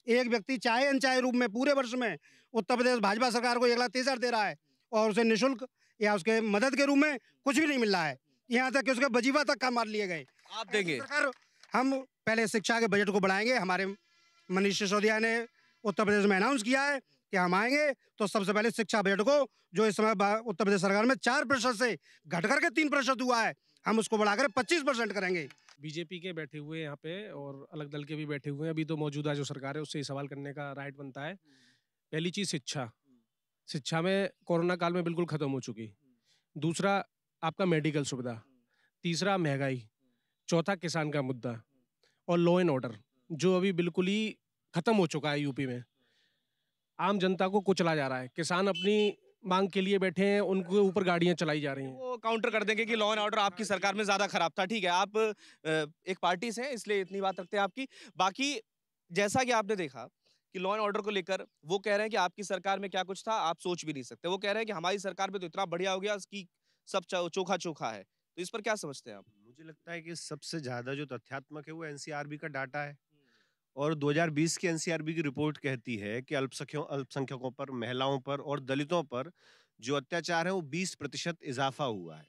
एक व्यक्ति चाहे अनचाहे रूप में पूरे वर्ष में उत्तर प्रदेश भाजपा सरकार को एक लाख तीस दे रहा है और उसे निःशुल्क या उसके मदद के रूप में कुछ भी नहीं मिल रहा है यहाँ तक कि उसके बजीवा तक का मार लिए गए आप देंगे सरकार हम पहले शिक्षा के बजट को बढ़ाएंगे हमारे मनीष सिसोदिया ने उत्तर प्रदेश में अनाउंस किया है कि हम आएंगे तो सबसे पहले शिक्षा बजट को जो इस समय उत्तर प्रदेश सरकार में चार प्रतिशत से घट करके तीन प्रतिशत हुआ है हम उसको बढ़ाकर पच्चीस परसेंट करेंगे बीजेपी के बैठे हुए यहाँ पे और अलग दल के भी बैठे हुए हैं अभी तो मौजूदा जो सरकार है उससे ही सवाल करने का राइट बनता है हम्म। पहली चीज़ शिक्षा हम्म। शिक्षा में कोरोना काल में बिल्कुल ख़त्म हो चुकी हम्म। दूसरा आपका मेडिकल सुविधा तीसरा महंगाई चौथा किसान का मुद्दा और लॉ एंड ऑर्डर जो अभी बिल्कुल ही ख़त्म हो चुका है यूपी में आम जनता को कुचला जा रहा है किसान अपनी मांग के लिए बैठे हैं उनके ऊपर गाड़ियां चलाई जा रही हैं वो काउंटर कर देंगे कि लॉ एंड ऑर्डर आपकी सरकार में ज़्यादा खराब था ठीक है आप एक पार्टी से हैं इसलिए इतनी बात रखते हैं आपकी बाकी जैसा कि आपने देखा कि लॉ एंड ऑर्डर को लेकर वो कह रहे हैं कि आपकी सरकार में क्या कुछ था आप सोच भी नहीं सकते वो कह रहे हैं कि हमारी सरकार में तो इतना बढ़िया हो गया उसकी सब चोखा चोखा है तो इस पर क्या समझते हैं आप मुझे लगता है कि सबसे ज़्यादा जो तथ्यात्मक है वो एनसीआरबी का डाटा है और 2020 की एनसीआरबी की रिपोर्ट कहती है कि अल्पसंख्यकों अल्पसंख्यकों पर महिलाओं पर और दलितों पर जो अत्याचार है वो 20 प्रतिशत इजाफा हुआ है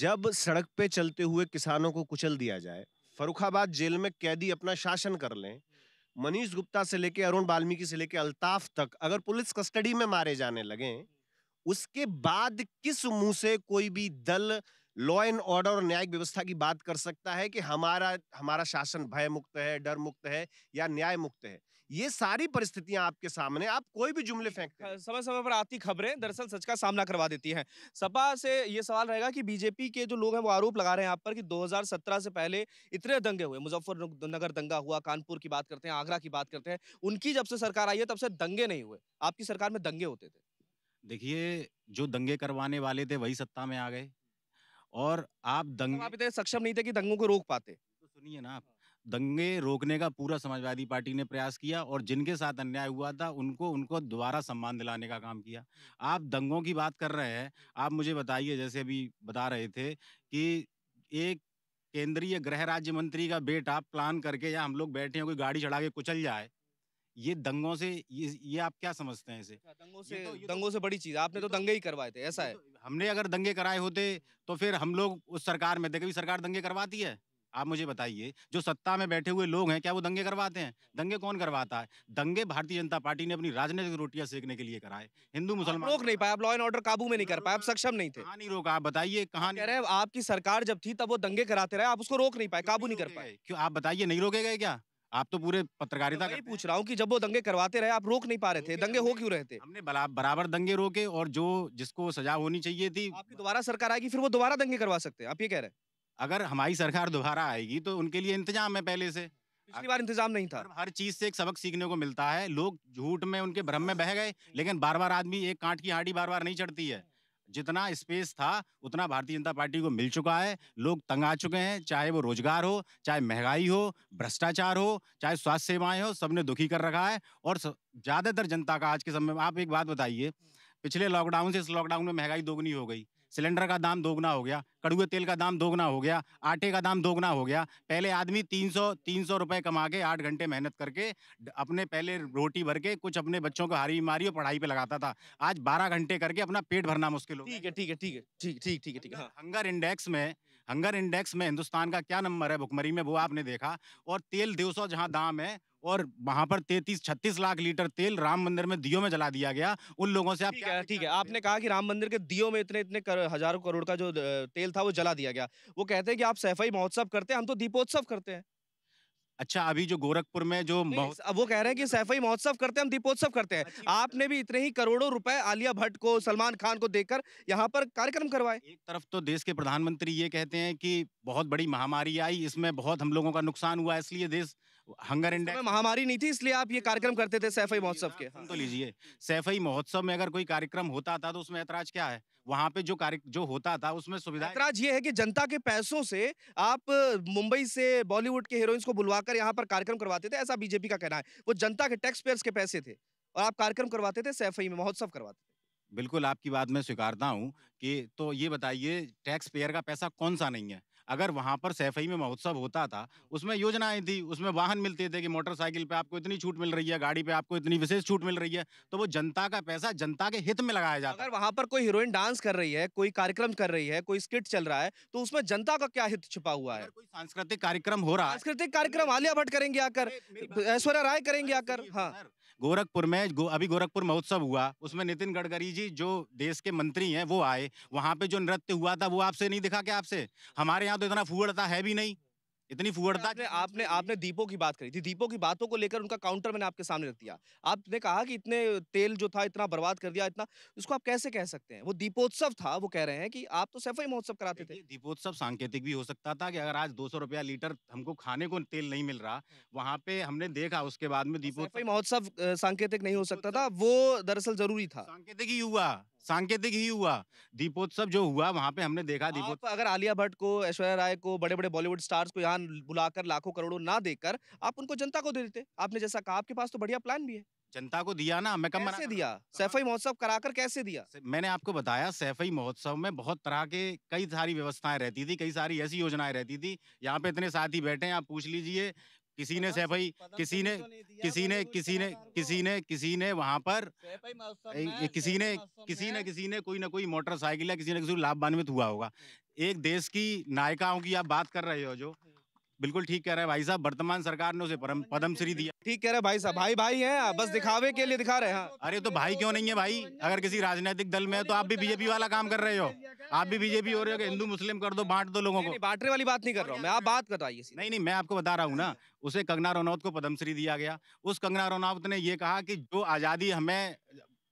जब सड़क पे चलते हुए किसानों को कुचल दिया जाए फरुखाबाद जेल में कैदी अपना शासन कर लें मनीष गुप्ता से लेकर अरुण बाल्मीकि से लेकर अल्ताफ तक अगर पुलिस कस्टडी में मारे जाने लगे उसके बाद किस मुंह से कोई भी दल लॉ एंड ऑर्डर और न्यायिक व्यवस्था की बात कर सकता है कि हमारा हमारा शासन भय मुक्त है डर मुक्त है या न्याय मुक्त है ये सारी परिस्थितियां आपके सामने आप कोई भी जुमले फेंक समय समय पर आती खबरें दरअसल सच का सामना करवा देती हैं सपा से ये सवाल रहेगा कि बीजेपी के जो लोग हैं वो आरोप लगा रहे हैं आप पर कि 2017 से पहले इतने दंगे हुए मुजफ्फरनगर दंगा हुआ कानपुर की बात करते हैं आगरा की बात करते हैं उनकी जब से सरकार आई है तब से दंगे नहीं हुए आपकी सरकार में दंगे होते थे देखिए जो दंगे करवाने वाले थे वही सत्ता में आ गए और आप मतलब दंगे आप इतने सक्षम नहीं थे कि दंगों को रोक पाते तो सुनिए ना आप दंगे रोकने का पूरा समाजवादी पार्टी ने प्रयास किया और जिनके साथ अन्याय हुआ था उनको उनको दोबारा सम्मान दिलाने का काम किया आप दंगों की बात कर रहे हैं आप मुझे बताइए जैसे अभी बता रहे थे कि एक केंद्रीय गृह राज्य मंत्री का बेटा प्लान करके या हम लोग बैठे हैं कोई गाड़ी चढ़ा के कुचल जाए ये दंगों से ये ये आप क्या समझते हैं इसे दंगों से तो, तो, दंगों से बड़ी चीज आपने तो, तो दंगे ही करवाए थे ऐसा है तो, हमने अगर दंगे कराए होते तो फिर हम लोग उस सरकार में देखे सरकार दंगे करवाती है आप मुझे बताइए जो सत्ता में बैठे हुए लोग हैं क्या वो दंगे करवाते हैं दंगे कौन करवाता है दंगे भारतीय जनता पार्टी ने अपनी राजनीतिक रोटियां सेकने के लिए कराए हिंदू मुसलमान रोक नहीं पाए आप लॉ एंड ऑर्डर काबू में नहीं कर पाए आप सक्षम नहीं थे कहा नहीं रोका आप बताइए कहा कह रहे आपकी सरकार जब थी तब वो दंगे कराते रहे आप उसको रोक नहीं पाए काबू नहीं कर पाए क्यों आप बताइए नहीं रोके गए क्या आप तो पूरे पत्रकारिता तो पूछ रहा हूँ की जब वो दंगे करवाते रहे आप रोक नहीं पा रहे थे दंगे हो क्यों रहे थे हमने बराबर दंगे रोके और जो जिसको सजा होनी चाहिए थी आपकी दोबारा सरकार आएगी फिर वो दोबारा दंगे करवा सकते हैं आप ये कह रहे हैं अगर हमारी सरकार दोबारा आएगी तो उनके लिए इंतजाम है पहले से पिछली बार इंतजाम नहीं था हर चीज से एक सबक सीखने को मिलता है लोग झूठ में उनके भ्रम में हाँ। बह गए लेकिन बार बार आदमी एक कांट की हाड़ी बार बार नहीं चढ़ती है जितना स्पेस था उतना भारतीय जनता पार्टी को मिल चुका है लोग तंग आ चुके हैं चाहे वो रोजगार हो चाहे महंगाई हो भ्रष्टाचार हो चाहे स्वास्थ्य सेवाएं हो सबने दुखी कर रखा है और ज़्यादातर जनता का आज के समय में आप एक बात बताइए पिछले लॉकडाउन से इस लॉकडाउन में महंगाई दोगुनी हो गई सिलेंडर का दाम दोगुना हो गया कड़ुए तेल का दाम दोगुना हो गया आटे का दाम दोगुना हो गया पहले आदमी 300 300 रुपए कमा के आठ घंटे मेहनत करके अपने पहले रोटी भर के कुछ अपने बच्चों को हारी बीमारी और पढ़ाई पे लगाता था आज बारह घंटे करके अपना पेट भरना मुश्किल हो ठीक है ठीक है ठीक है ठीक ठीक ठीक है ठीक है हाँ। हंगर इंडेक्स में हंगर इंडेक्स में हिंदुस्तान का क्या नंबर है भुखमरी में वो आपने देखा और तेल दो जहाँ दाम है और वहां पर तैतीस छत्तीस लाख लीटर तेल राम मंदिर में दियो में जला दिया गया उन लोगों से आप ठीक है ठीक है आपने कहा कि राम मंदिर के दियो में इतने इतने कर, हजारों करोड़ का जो तेल था वो जला दिया गया वो कहते हैं कि आप सैफाई महोत्सव करते हैं हम तो दीपोत्सव करते हैं अच्छा अभी जो गोरखपुर में जो अब वो कह रहे हैं कि सैफई महोत्सव करते हैं हम दीपोत्सव करते हैं अच्छा, अच्छा। आपने भी इतने ही करोड़ों रुपए आलिया भट्ट को सलमान खान को देकर यहाँ पर कार्यक्रम करवाए एक तरफ तो देश के प्रधानमंत्री ये कहते हैं कि बहुत बड़ी महामारी आई इसमें बहुत हम लोगों का नुकसान हुआ इसलिए देश हंगर इंडेक्स में महामारी नहीं थी इसलिए आप ये कार्यक्रम करते थे सैफई महोत्सव के हाँ। तो लीजिए सैफई महोत्सव में अगर कोई कार्यक्रम होता था तो उसमें ऐतराज क्या है वहाँ पे जो कार्य जो होता था उसमें सुविधा ऐतराज ये है कि जनता के पैसों से आप मुंबई से बॉलीवुड के हीरोइंस को बुलवाकर यहाँ पर कार्यक्रम करवाते थे ऐसा बीजेपी का कहना है वो जनता के टैक्स पेयर्स के पैसे थे और आप कार्यक्रम करवाते थे सैफई में महोत्सव करवाते थे बिल्कुल आपकी बात मैं स्वीकारता हूँ कि तो ये बताइए टैक्स पेयर का पैसा कौन सा नहीं है अगर वहाँ पर सैफई में महोत्सव होता था उसमें योजनाएं थी उसमें वाहन मिलते थे कि मोटरसाइकिल पे आपको इतनी छूट मिल रही है गाड़ी पे आपको इतनी विशेष छूट मिल रही है तो वो जनता का पैसा जनता के हित में लगाया जाता अगर वहाँ पर कोई हीरोइन डांस कर रही है कोई कार्यक्रम कर रही है कोई स्किट चल रहा है तो उसमें जनता का क्या हित छुपा हुआ है कोई सांस्कृतिक कार्यक्रम हो रहा है सांस्कृतिक तो कार्यक्रम आलिया भट्ट करेंगे आकर ऐश्वर्या राय करेंगे आकर हाँ गोरखपुर में गो, अभी गोरखपुर महोत्सव हुआ उसमें नितिन गडकरी जी जो देश के मंत्री हैं वो आए वहाँ पे जो नृत्य हुआ था वो आपसे नहीं दिखा क्या आपसे हमारे यहाँ तो इतना फूहड़ता है भी नहीं इतनी फुहड़ता आपने, आपने आपने दीपों की बात करी थी दीपों की बातों को लेकर उनका काउंटर मैंने आपके सामने रख दिया आपने कहा कि इतने तेल जो था इतना बर्बाद कर दिया इतना उसको आप कैसे कह सकते हैं वो दीपोत्सव था वो कह रहे हैं कि आप तो सफाई महोत्सव कराते थे दीपोत्सव सांकेतिक भी हो सकता था कि अगर आज दो रुपया लीटर हमको खाने को तेल नहीं मिल रहा हाँ। वहाँ पे हमने देखा उसके बाद में तो दीपोत्सव महोत्सव सांकेतिक नहीं हो सकता था वो दरअसल जरूरी था सांकेतिक ही हुआ सांकेतिक ही हुआ दीपोत्सव जो हुआ वहाँ पे हमने देखा दीपोत्सव अगर आलिया भट्ट को ऐश्वर्या राय को बड़े बड़े बॉलीवुड स्टार्स को यहाँ बुलाकर लाखों करोड़ों ना देकर आप उनको जनता को दे देते आपने जैसा कहा आपके पास तो बढ़िया प्लान भी है जनता को दिया ना मैं कम कैसे दिया सैफई महोत्सव कराकर कैसे दिया मैंने आपको बताया सैफई महोत्सव में बहुत तरह के कई सारी व्यवस्थाएं रहती थी कई सारी ऐसी योजनाएं रहती थी यहाँ पे इतने साथी बैठे हैं आप पूछ लीजिए किसी ने सैफई किसी ने किसी ने किसी ने किसी ने किसी ने वहाँ पर किसी ने किसी ने किसी ने कोई ना कोई मोटरसाइकिल या किसी न किसी लाभान्वित हुआ होगा हम्म। एक देश की नायिकाओं की आप बात कर रहे हो जो हम्म। बिल्कुल ठीक कह रहे हैं भाई साहब वर्तमान सरकार ने उसे परम पद्मश्री दिया ठीक कह रहे हैं भाई साहब भाई भाई हैं बस दिखावे के लिए दिखा रहे हैं हाँ। अरे तो भाई क्यों नहीं है भाई अगर किसी राजनीतिक दल में है तो आप भी बीजेपी वाला काम कर रहे हो आप भी बीजेपी हो रहे हो हिंदू मुस्लिम कर दो बांट दो लोगों को बांटने वाली बात नहीं कर रहा हूँ मैं आप बात बताइए नहीं नहीं मैं आपको बता रहा हूँ ना उसे कंगना रनौत को पद्मश्री दिया गया उस कंगना रनौत ने ये कहा कि जो आज़ादी हमें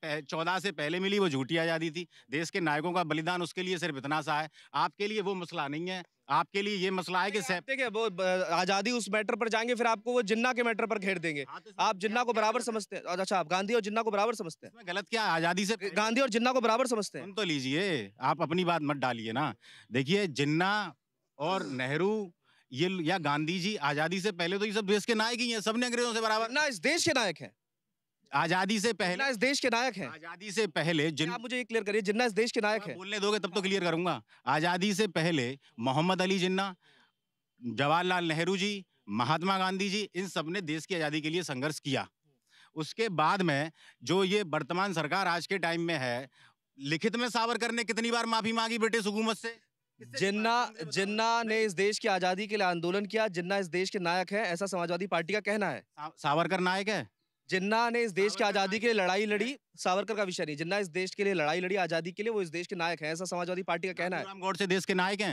चौदह से पहले मिली वो झूठी आज़ादी थी देश के नायकों का बलिदान उसके लिए सिर्फ इतना सा है आपके लिए वो मसला नहीं है आपके लिए ये मसला है कि सह... देखिए वो आज़ादी उस मैटर पर जाएंगे फिर आपको वो जिन्ना के मैटर पर घेर देंगे हाँ, तो आप जिन्ना को बराबर समझते हैं अच्छा, अच्छा आप गांधी और जिन्ना को बराबर समझते हैं गलत क्या आज़ादी से गांधी और जिन्ना को बराबर समझते हैं तो लीजिए आप अपनी बात मत डालिए ना देखिए जिन्ना और नेहरू ये या गांधी जी आज़ादी से पहले तो ये सब देश के नायक ही हैं सबने अंग्रेजों से बराबर ना इस देश के नायक हैं आजादी से पहले इस देश के नायक है आजादी से पहले जिन आप मुझे ये क्लियर करिए जिन्ना इस देश के नायक है बोलने दोगे तब तो क्लियर करूंगा आजादी से पहले मोहम्मद अली जिन्ना जवाहरलाल नेहरू जी महात्मा गांधी जी इन सब ने देश की आज़ादी के लिए संघर्ष किया उसके बाद में जो ये वर्तमान सरकार आज के टाइम में है लिखित में सावरकर ने कितनी बार माफी मांगी ब्रिटिश हुकूमत से जिन्ना जिन्ना ने इस देश की आज़ादी के लिए आंदोलन किया जिन्ना इस देश के नायक है ऐसा समाजवादी पार्टी का कहना है सावरकर नायक है जिन्ना ने इस देश की आज़ादी के लिए लड़ाई लड़ी सावरकर का विषय नहीं जिन्ना इस देश के लिए लड़ाई लड़ी आज़ादी के लिए वो इस देश के नायक है ऐसा समाजवादी पार्टी का कहना है देश के नायक है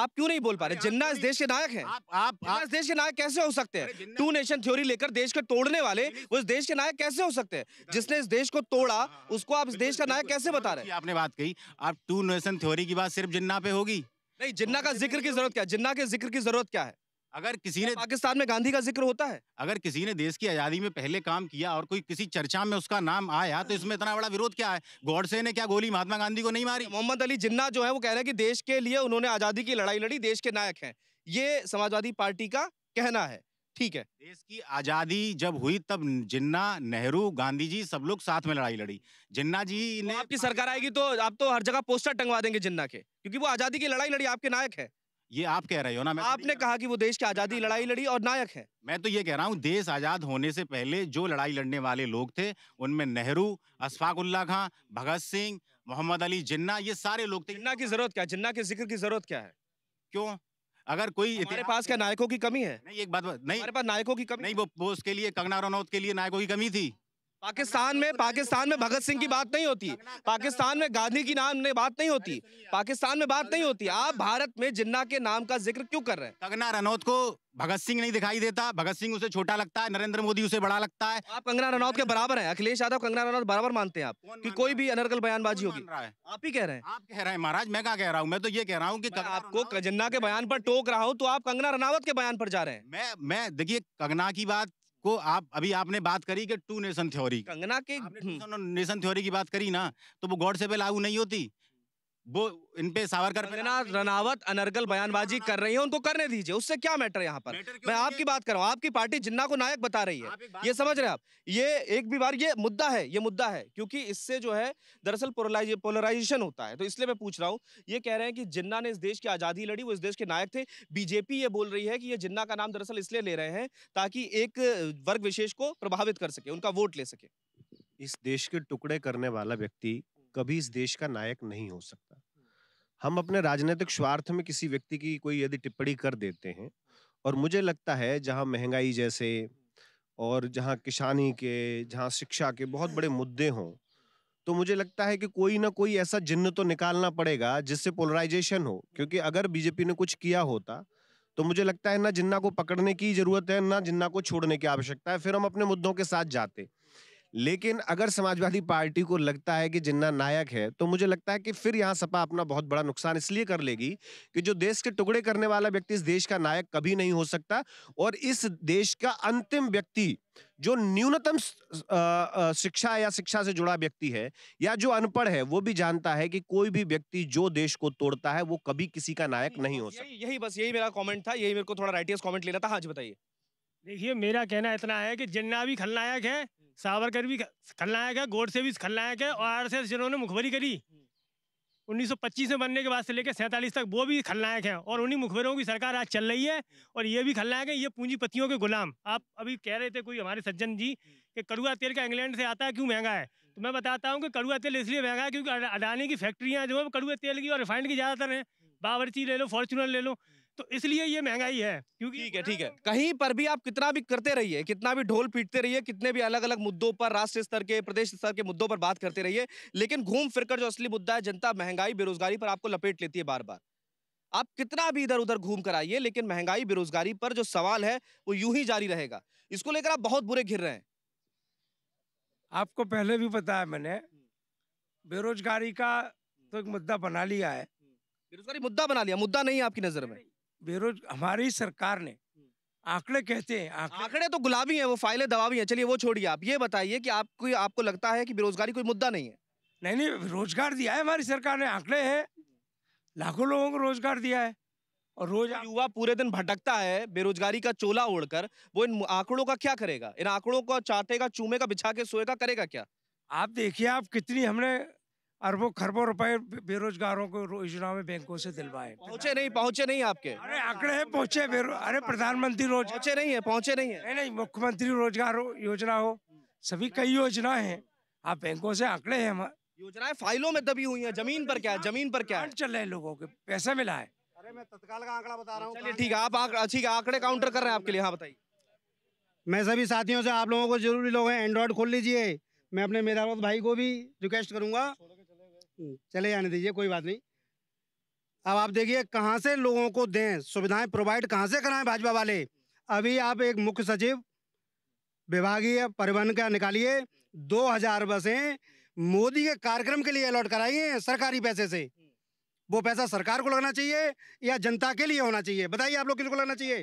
आप क्यों नहीं बोल पा रहे जिन्ना इस देश के नायक है आप आप, आप इस देश के नायक कैसे हो सकते हैं टू नेशन थ्योरी लेकर देश के तोड़ने वाले वो इस देश के नायक कैसे हो सकते हैं जिसने इस देश को तोड़ा हाँ, हाँ, हाँ। उसको आप इस देश का नायक कैसे बता रहे हैं आपने बात कही आप टू नेशन थ्योरी की बात सिर्फ जिन्ना पे होगी नहीं जिन्ना का जिक्र की जरूरत क्या जिन्ना के जिक्र की जरूरत क्या है अगर किसी ने पाकिस्तान में गांधी का जिक्र होता है अगर किसी ने देश की आजादी में पहले काम किया और कोई किसी चर्चा में उसका नाम आया तो इसमें इतना बड़ा विरोध क्या है गौडसे ने क्या गोली महात्मा गांधी को नहीं मारी अच्छा, मोहम्मद अली जिन्ना जो है वो कह रहे हैं कि देश के लिए उन्होंने आजादी की लड़ाई लड़ी देश के नायक है ये समाजवादी पार्टी का कहना है ठीक है देश की आजादी जब हुई तब जिन्ना नेहरू गांधी जी सब लोग साथ में लड़ाई लड़ी जिन्ना जी तो ने आपकी सरकार आएगी तो आप तो हर जगह पोस्टर टंगवा देंगे जिन्ना के क्योंकि वो आजादी की लड़ाई लड़ी आपके नायक है ये आप कह रहे हो ना मैं तो आपने कहा कि वो देश की तो आजादी लड़ाई लड़ी और नायक है मैं तो ये कह रहा हूँ देश आजाद होने से पहले जो लड़ाई लड़ने वाले लोग थे उनमें नेहरू अशफाक उल्ला खां भगत सिंह मोहम्मद अली जिन्ना ये सारे लोग थे जिन्ना की जरूरत क्या जिन्ना के जिक्र की जरूरत क्या है क्यों अगर कोई हमारे पास क्या नायकों की कमी है नहीं एक बात नहीं हमारे पास नायकों की कमी नहीं वो उसके लिए कंगना रनौत के लिए नायकों की कमी थी पाकिस्तान में पाकिस्तान में भगत सिंह की बात नहीं होती पाकिस्तान में गांधी की नाम बात नहीं होती पाकिस्तान में बात नहीं होती आप भारत में जिन्ना के नाम का जिक्र क्यों कर रहे हैं कंगना रनौत को भगत सिंह नहीं दिखाई देता भगत सिंह उसे छोटा लगता है नरेंद्र मोदी उसे बड़ा लगता है आप कंगना रनौत के बराबर है अखिलेश यादव कंगना रनौत बराबर मानते हैं आप कि कोई भी अनर्गल बयानबाजी होगी आप ही कह रहे हैं आप कह रहे हैं महाराज मैं क्या कह रहा हूँ मैं तो ये कह रहा हूँ की आपको जिन्ना के बयान पर टोक रहा हूँ तो आप कंगना रनौत के बयान पर जा रहे हैं मैं मैं देखिए कंगना की बात को आप अभी आपने बात करी कि टू नेशन थ्योरी कंगना के नेशन थ्योरी हम्म। की बात करी ना तो वो गॉड से पे लागू नहीं होती वो इनपे सावरकर रनावत अनर्गल बयानबाजी कर रही है उनको करने दीजिए उससे क्या मैटर है यहाँ पर मैं आपकी बात कर रहा हूँ आपकी पार्टी जिन्ना को नायक बता रही है ये समझ रहे हैं आप ये एक भी बार ये मुद्दा है ये मुद्दा है क्योंकि इससे जो है दरअसल पोलराइजेशन होता है तो इसलिए मैं पूछ रहा हूँ ये कह रहे हैं कि जिन्ना ने इस देश की आज़ादी लड़ी वो इस देश के नायक थे बीजेपी ये बोल रही है कि ये जिन्ना का नाम दरअसल इसलिए ले रहे हैं ताकि एक वर्ग विशेष को प्रभावित कर सके उनका वोट ले सके इस देश के टुकड़े करने वाला व्यक्ति कभी इस देश का नायक नहीं हो सकता हम अपने राजनीतिक स्वार्थ में किसी व्यक्ति की कोई यदि टिप्पणी कर देते हैं और मुझे लगता है जहाँ महंगाई जैसे और जहाँ किसानी के जहाँ शिक्षा के बहुत बड़े मुद्दे हों तो मुझे लगता है कि कोई ना कोई ऐसा जिन्न तो निकालना पड़ेगा जिससे पोलराइजेशन हो क्योंकि अगर बीजेपी ने कुछ किया होता तो मुझे लगता है ना जिन्ना को पकड़ने की जरूरत है ना जिन्ना को छोड़ने की आवश्यकता है फिर हम अपने मुद्दों के साथ जाते लेकिन अगर समाजवादी पार्टी को लगता है कि जिन्ना नायक है तो मुझे लगता है कि फिर यहाँ सपा अपना बहुत बड़ा नुकसान इसलिए कर लेगी कि जो देश के टुकड़े करने वाला व्यक्ति इस देश का नायक कभी नहीं हो सकता और इस देश का अंतिम व्यक्ति जो न्यूनतम शिक्षा या शिक्षा से जुड़ा व्यक्ति है या जो अनपढ़ है वो भी जानता है कि कोई भी व्यक्ति जो देश को तोड़ता है वो कभी किसी का नायक नहीं हो सकता यही बस यही मेरा कॉमेंट था यही मेरे को थोड़ा राइटियस कॉमेंट लेना था हाँ जी बताइए देखिए मेरा कहना इतना है कि जिन्ना भी खलनायक है हम्म। सावरकर भी खलनायक है गोडसे भी खलनायक है हम्म। और आर एस जिन्होंने मुखबरी करी 1925 हम्म। में बनने के बाद से लेकर सैंतालीस तक वो भी खलनायक हैं और उन्हीं मुखबरों की सरकार आज चल रही है और ये भी खलनायक है ये पूंजीपतियों के गुलाम आप अभी कह रहे थे कोई हमारे सज्जन जी कि कड़ुआ तेल का इंग्लैंड से आता है क्यों महंगा है तो मैं बताता हूँ कि कड़ुआ तेल इसलिए महंगा है क्योंकि अडानी की फैक्ट्रियाँ जो है कड़ुए तेल की और रिफाइंड की ज़्यादातर हैं बावरची ले लो फॉर्चुनर ले लो तो इसलिए ये महंगाई है क्योंकि ठीक है ठीक है कहीं पर भी आप कितना भी करते रहिए कितना भी ढोल पीटते रहिए कितने भी अलग अलग मुद्दों पर राष्ट्रीय स्तर के प्रदेश स्तर के मुद्दों पर बात करते रहिए लेकिन घूम फिर जो असली मुद्दा है जनता महंगाई बेरोजगारी पर आपको लपेट लेती है बार बार आप कितना भी इधर उधर घूम कर आइए लेकिन महंगाई बेरोजगारी पर जो सवाल है वो यूं ही जारी रहेगा इसको लेकर आप बहुत बुरे घिर रहे हैं आपको पहले भी बताया मैंने हम्म। बेरोजगारी का तो एक मुद्दा बना लिया है हम्म। बेरोजगारी मुद्दा बना लिया मुद्दा नहीं है आपकी नजर में बेरोज हमारी सरकार ने हम्म। आंकड़े कहते हैं आंकड़े, आंकड़े तो गुलाबी हैं वो फाइलें दबावी हैं चलिए वो छोड़िए आप ये बताइए कि आप कोई आपको लगता है कि बेरोजगारी कोई मुद्दा नहीं है नहीं नहीं रोजगार दिया है हमारी सरकार ने आंकड़े हैं लाखों लोगों को रोजगार दिया है और रोज युवा पूरे दिन भटकता है बेरोजगारी का चोला ओढ़कर वो इन आंकड़ों का क्या करेगा इन आंकड़ों को चाटेगा चूमेगा बिछा के सोएगा करेगा क्या आप देखिए आप कितनी हमने अरबों खरबों रुपए बेरोजगारों को योजना में बैंकों से दिलवाए पहुंचे नहीं पहुंचे नहीं आपके अरे आंकड़े हैं पहुंचे अरे प्रधानमंत्री रोज पहुंचे नहीं है पहुंचे नहीं है नहीं मुख्यमंत्री रोजगार योजना हो सभी कई योजना हैं आप बैंकों से आंकड़े हैं योजनाएं फाइलों में दबी हुई है जमीन पर क्या है जमीन पर क्या है चल रहे लोगों के पैसे मिला है अरे मैं तत्काल का आंकड़ा बता रहा हूँ ठीक है आप ठीक है आंकड़े काउंटर कर रहे हैं आपके लिए हाँ बताइए मैं सभी साथियों से आप लोगों को जरूरी लोग हैं एंड्रॉइड खोल लीजिए मैं अपने मेरा भाई को भी रिक्वेस्ट करूंगा हम्म। चले जाने दीजिए कोई बात नहीं अब आप देखिए कहाँ से लोगों को दें सुविधाएं प्रोवाइड कहाँ से कराएं भाजपा वाले अभी आप एक मुख्य सचिव विभागीय परिवहन का निकालिए दो हजार बसें मोदी के कार्यक्रम के लिए अलॉट कराई हैं सरकारी पैसे से वो पैसा सरकार को लगना चाहिए या जनता के लिए होना चाहिए बताइए आप लोग किसको लगना चाहिए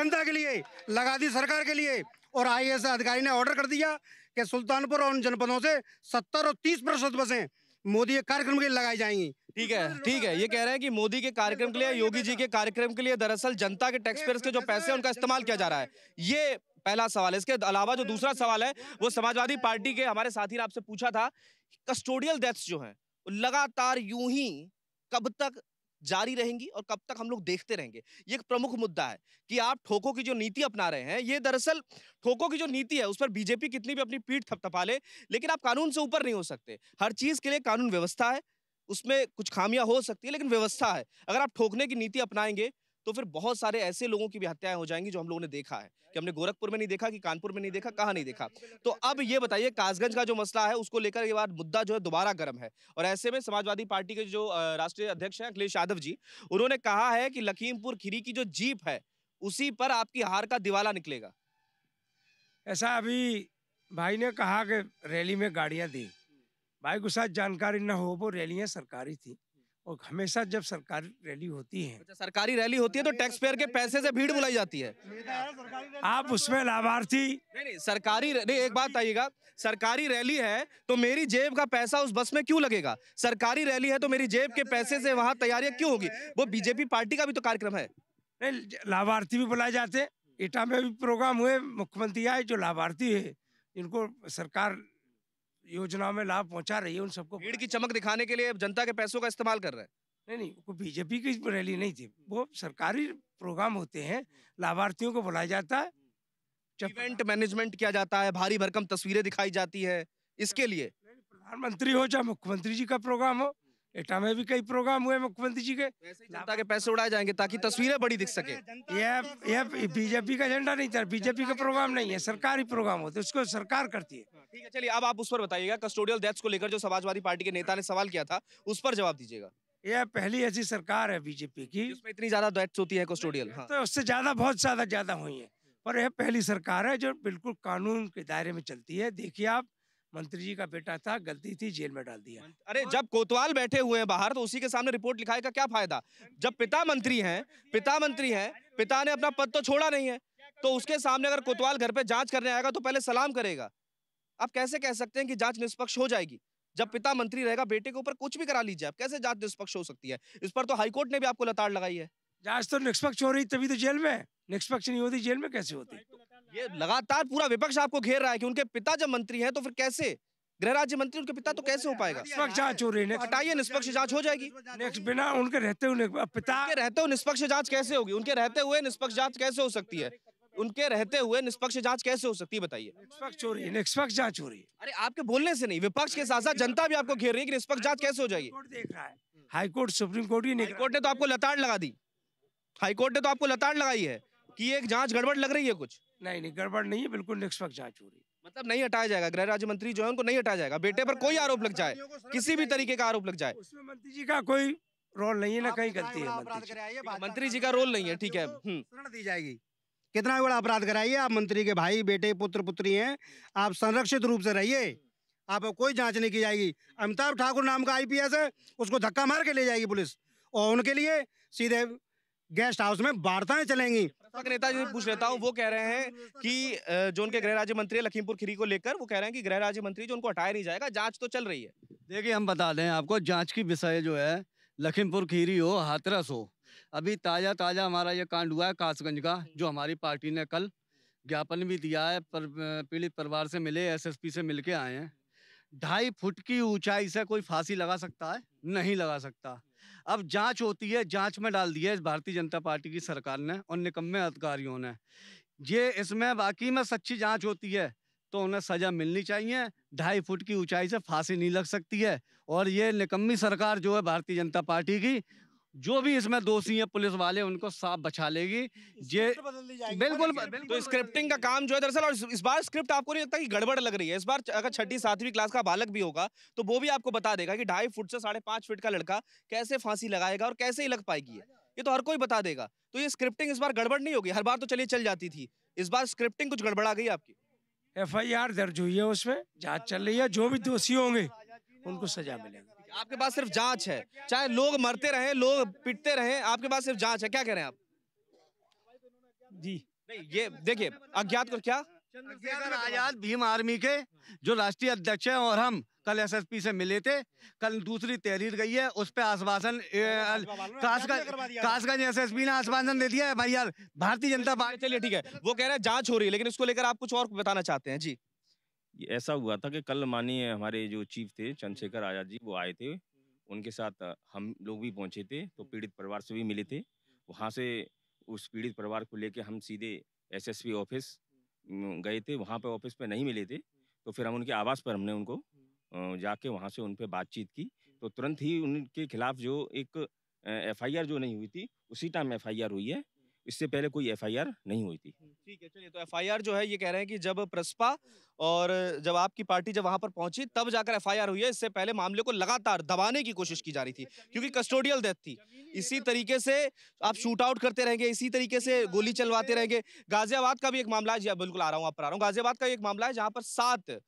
जनता के लिए लगा दी सरकार के लिए और आई अधिकारी ने ऑर्डर कर दिया कि सुल्तानपुर और उन जनपदों से सत्तर और तीस प्रतिशत बसें मोदी के कार्यक्रम के लिए लगाई जाएंगी ठीक है ठीक है ये कह रहे हैं कि मोदी के कार्यक्रम के लिए योगी जी के कार्यक्रम के लिए दरअसल जनता के टैक्स पेयर्स के जो पैसे हैं उनका इस्तेमाल किया जा रहा है ये पहला सवाल है इसके अलावा जो दूसरा सवाल है वो समाजवादी पार्टी के हमारे साथी ने आपसे पूछा था कस्टोडियल डेथ्स जो हैं लगातार यूं ही कब तक जारी रहेंगी और कब तक हम लोग देखते रहेंगे ये एक प्रमुख मुद्दा है कि आप ठोकों की जो नीति अपना रहे हैं ये दरअसल ठोकों की जो नीति है उस पर बीजेपी कितनी भी अपनी पीठ थपथपा ले, लेकिन आप कानून से ऊपर नहीं हो सकते हर चीज़ के लिए कानून व्यवस्था है उसमें कुछ खामियां हो सकती है लेकिन व्यवस्था है अगर आप ठोकने की नीति अपनाएंगे तो फिर बहुत सारे ऐसे लोगों की भी हत्याएं हो जाएंगी जो हम लोगों ने देखा है कि हमने गोरखपुर में नहीं देखा कि कानपुर में नहीं देखा कहाँ नहीं देखा तो अब ये बताइए कासगंज का जो मसला है उसको लेकर ये बार मुद्दा जो है दोबारा गर्म है और ऐसे में समाजवादी पार्टी के जो राष्ट्रीय अध्यक्ष हैं अखिलेश यादव जी उन्होंने कहा है कि लखीमपुर खीरी की जो जीप है उसी पर आपकी हार का दिवाला निकलेगा ऐसा अभी भाई ने कहा कि रैली में गाड़ियां दी भाई के साथ जानकारी न हो वो रैलियां सरकारी थी और हमेशा जब सरकारी रैली होती है अच्छा, सरकारी रैली होती है तो टैक्स पेयर के पैसे से भीड़ बुलाई जाती है आप उसमें लाभार्थी नहीं नहीं सरकारी नहीं एक बात आइएगा सरकारी रैली है तो मेरी जेब का पैसा उस बस में क्यों लगेगा सरकारी रैली है तो मेरी जेब के पैसे तो से वहाँ तैयारियां क्यों तो होगी वो बीजेपी पार्टी का भी तो कार्यक्रम है लाभार्थी भी बुलाए जाते इटा में भी प्रोग्राम हुए मुख्यमंत्री आए जो लाभार्थी है जिनको सरकार योजनाओं में लाभ पहुंचा रही है उन सबको भीड़ की चमक दिखाने के लिए जनता के पैसों का इस्तेमाल कर रहे हैं नहीं नहीं वो बीजेपी की रैली नहीं थी वो सरकारी प्रोग्राम होते हैं लाभार्थियों को बुलाया जाता है इवेंट मैनेजमेंट किया जाता है भारी भरकम तस्वीरें दिखाई जाती है इसके लिए प्रधानमंत्री हो चाहे मुख्यमंत्री जी का प्रोग्राम हो एटा में भी कई प्रोग्राम हुए मुख्यमंत्री जी के जनता के पैसे उड़ाए जाएंगे ताकि हाँ, तस्वीरें बड़ी दिख सके ये बीजेपी का एजेंडा नहीं था बीजेपी का प्रोग्राम नहीं है सरकारी प्रोग्राम होते उसको सरकार करती है हाँ, ठीक है चलिए अब आप उस पर बताइएगा कस्टोडियल डेथ को लेकर जो समाजवादी पार्टी के नेता ने सवाल किया था उस पर जवाब दीजिएगा यह पहली ऐसी सरकार है बीजेपी की उसमें इतनी ज्यादा डेथ होती है कस्टोडियल हाँ। तो उससे ज्यादा बहुत ज्यादा ज्यादा हुई है पर यह पहली सरकार है जो बिल्कुल कानून के दायरे में चलती है देखिए आप मंत्री जी का बेटा था गलती थी जेल में डाल दिया अरे जब कोतवाल बैठे हुए हैं बाहर तो उसी के सामने रिपोर्ट लिखाए का क्या फायदा जब पिता मंत्री हैं पिता मंत्री हैं पिता ने अपना पद तो छोड़ा नहीं है तो उसके सामने अगर कोतवाल घर पे जांच करने आएगा तो पहले सलाम करेगा आप कैसे कह सकते हैं कि जांच निष्पक्ष हो जाएगी जब पिता मंत्री रहेगा बेटे के ऊपर कुछ भी करा लीजिए आप कैसे जांच निष्पक्ष हो सकती है इस पर तो हाईकोर्ट ने भी आपको लताड़ लगाई है जांच तो निष्पक्ष हो रही तभी तो जेल में निष्पक्ष नहीं होती जेल में कैसे होती ये लगातार पूरा विपक्ष आपको घेर रहा है कि उनके पिता जब मंत्री हैं तो फिर कैसे गृह राज्य मंत्री उनके पिता तो कैसे हो पाएगा निष्पक्ष जांच हो रही है निष्पक्ष जांच हो जाएगी नेक्स्ट बिना उनके रहते हुए पिता के रहते हुए निष्पक्ष जांच कैसे होगी उनके रहते हुए निष्पक्ष जांच कैसे हो सकती है उनके रहते हुए निष्पक्ष जांच कैसे हो सकती है बताइए निष्पक्ष हो रही है निष्पक्ष जांच हो रही है अरे आपके बोलने से नहीं विपक्ष के साथ साथ जनता भी आपको घेर रही है कि निष्पक्ष जांच कैसे हो जाएगी देख रहा है हाईकोर्ट सुप्रीम कोर्ट ही नहीं कोर्ट ने तो आपको लताड़ लगा दी हाईकोर्ट ने तो आपको लताड़ लगाई है कि एक जांच गड़बड़ लग रही है कुछ नहीं नहीं गड़बड़ नहीं है बिल्कुल निष्पक्ष जांच हो रही है मतलब नहीं हटाया जाएगा गृह राज्य मंत्री जो है उनको नहीं हटाया जाएगा बेटे पर कोई आरोप लग जाए किसी भी तरीके का आरोप लग जाए उसमें मंत्री जी का कोई रोल नहीं है ना कहीं गलती है मंत्री जी का रोल नहीं है ठीक है हम्म। दी जाएगी कितना बड़ा अपराध कराइए आप मंत्री के भाई बेटे पुत्र पुत्री हैं आप संरक्षित रूप से रहिए आप कोई जांच नहीं की जाएगी अमिताभ ठाकुर नाम का आईपीएस है उसको धक्का मार के ले जाएगी पुलिस और उनके लिए सीधे गेस्ट हाउस में वार्ताएं चलेंगी के नेता जो पूछ लेता हूँ वो कह रहे हैं कि जो उनके गृह राज्य मंत्री लखीमपुर खीरी को लेकर वो कह रहे हैं कि गृह राज्य मंत्री जो उनको हटाया नहीं जाएगा जाँच तो चल रही है देखिए हम बता दें आपको जाँच की विषय जो है लखीमपुर खीरी हो हाथरस हो अभी ताज़ा ताज़ा हमारा ये कांड हुआ है कासगंज का जो हमारी पार्टी ने कल ज्ञापन भी दिया है पर पीड़ित परिवार से मिले एस से मिल के आए हैं ढाई फुट की ऊंचाई से कोई फांसी लगा सकता है नहीं लगा सकता अब जांच होती है जांच में डाल दिया है भारतीय जनता पार्टी की सरकार ने और निकम्मे अधिकारियों ने ये इसमें बाकी में सच्ची जांच होती है तो उन्हें सजा मिलनी चाहिए ढाई फुट की ऊंचाई से फांसी नहीं लग सकती है और ये निकम्मी सरकार जो है भारतीय जनता पार्टी की जो भी इसमें दोषी है पुलिस वाले उनको साफ बचा लेगी ये बिल्कुल तो स्क्रिप्टिंग का काम जो है दरअसल और इस बार स्क्रिप्ट आपको नहीं लगता कि गड़बड़ लग रही है इस बार अगर छठी सातवीं क्लास का बालक भी होगा तो वो भी आपको बता देगा कि ढाई फुट से साढ़े पांच फीट का लड़का कैसे फांसी लगाएगा और कैसे ही लग पाएगी ये तो हर कोई बता देगा तो ये स्क्रिप्टिंग इस बार गड़बड़ नहीं होगी हर बार तो चलिए चल जाती थी इस बार स्क्रिप्टिंग कुछ गड़बड़ा गई आपकी एफ दर्ज हुई है उसमें जाँच चल रही है जो भी दोषी होंगे उनको सजा मिलेगी आपके पास सिर्फ जांच है चाहे लोग मरते रहे लोग पिटते रहे आपके पास सिर्फ जांच है क्या कह रहे हैं आप जी नहीं ये देखिए अज्ञात को क्या आजाद भीम आर्मी के जो राष्ट्रीय अध्यक्ष हैं और हम कल एसएसपी से मिले थे कल दूसरी तहरीर गई है उस पर आश्वासन कासगंज एस एस पी ने आश्वासन दे दिया है भाई यार भारतीय जनता पार्टी चलिए ठीक है वो कह रहे हैं जांच हो रही है लेकिन उसको लेकर आप कुछ और बताना चाहते हैं जी ऐसा हुआ था कि कल माननीय हमारे जो चीफ थे चंद्रशेखर आजाद जी वो आए थे उनके साथ हम लोग भी पहुंचे थे तो पीड़ित परिवार से भी मिले थे वहाँ से उस पीड़ित परिवार को लेके हम सीधे एसएसपी ऑफिस गए थे वहाँ पे ऑफिस पे नहीं मिले थे तो फिर हम उनके आवास पर हमने उनको जाके वहाँ से उन पर बातचीत की तो तुरंत ही उनके खिलाफ जो एक एफआईआर जो नहीं हुई थी उसी टाइम एफआईआर हुई है इससे पहले कोई एफआईआर नहीं हुई थी हम्म, ठीक है चलिए तो एफआईआर जो है ये कह रहे हैं कि जब प्रसपा और जब आपकी पार्टी जब वहां पर पहुंची तब जाकर एफआईआर हुई है इससे पहले मामले को लगातार दबाने की कोशिश की जा रही थी अच्छा, क्योंकि कस्टोडियल डेथ थी इसी तरीके से आप शूट आउट करते रहेंगे इसी तरीके से गोली चलवाते रहेंगे गाजियाबाद का भी एक मामला है हाँ, बिल्कुल आ रहा हूँ आप पर आ रहा हूँ गाजियाबाद का एक मामला है जहाँ पर सात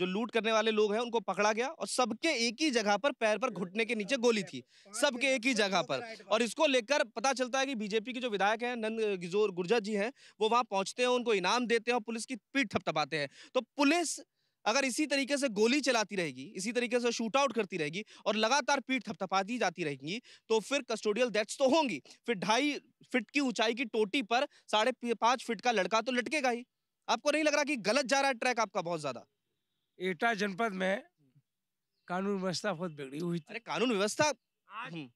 जो लूट करने वाले लोग हैं उनको पकड़ा गया और सबके एक ही जगह पर पैर पर घुटने के नीचे गोली थी सबके एक ही जगह पर और इसको लेकर पता चलता है कि बीजेपी के जो विधायक हैं नंद गिजोर गुर्जर जी हैं वो वहाँ पहुँचते हैं उनको इनाम देते हैं और पुलिस की पीठ थपथपाते हैं तो पुलिस अगर इसी तरीके से गोली चलाती रहेगी इसी तरीके से शूट आउट करती रहेगी और लगातार पीठ थपथपाती जाती रहेगी तो फिर कस्टोडियल डेथ्स तो होंगी फिर ढाई फिट की ऊंचाई की टोटी पर साढ़े पाँच फिट का लड़का तो लटकेगा ही आपको नहीं लग रहा कि गलत जा रहा है ट्रैक आपका बहुत ज़्यादा एटा जनपद में कानून व्यवस्था बहुत बिगड़ी हुई थी अरे कानून व्यवस्था हम्म।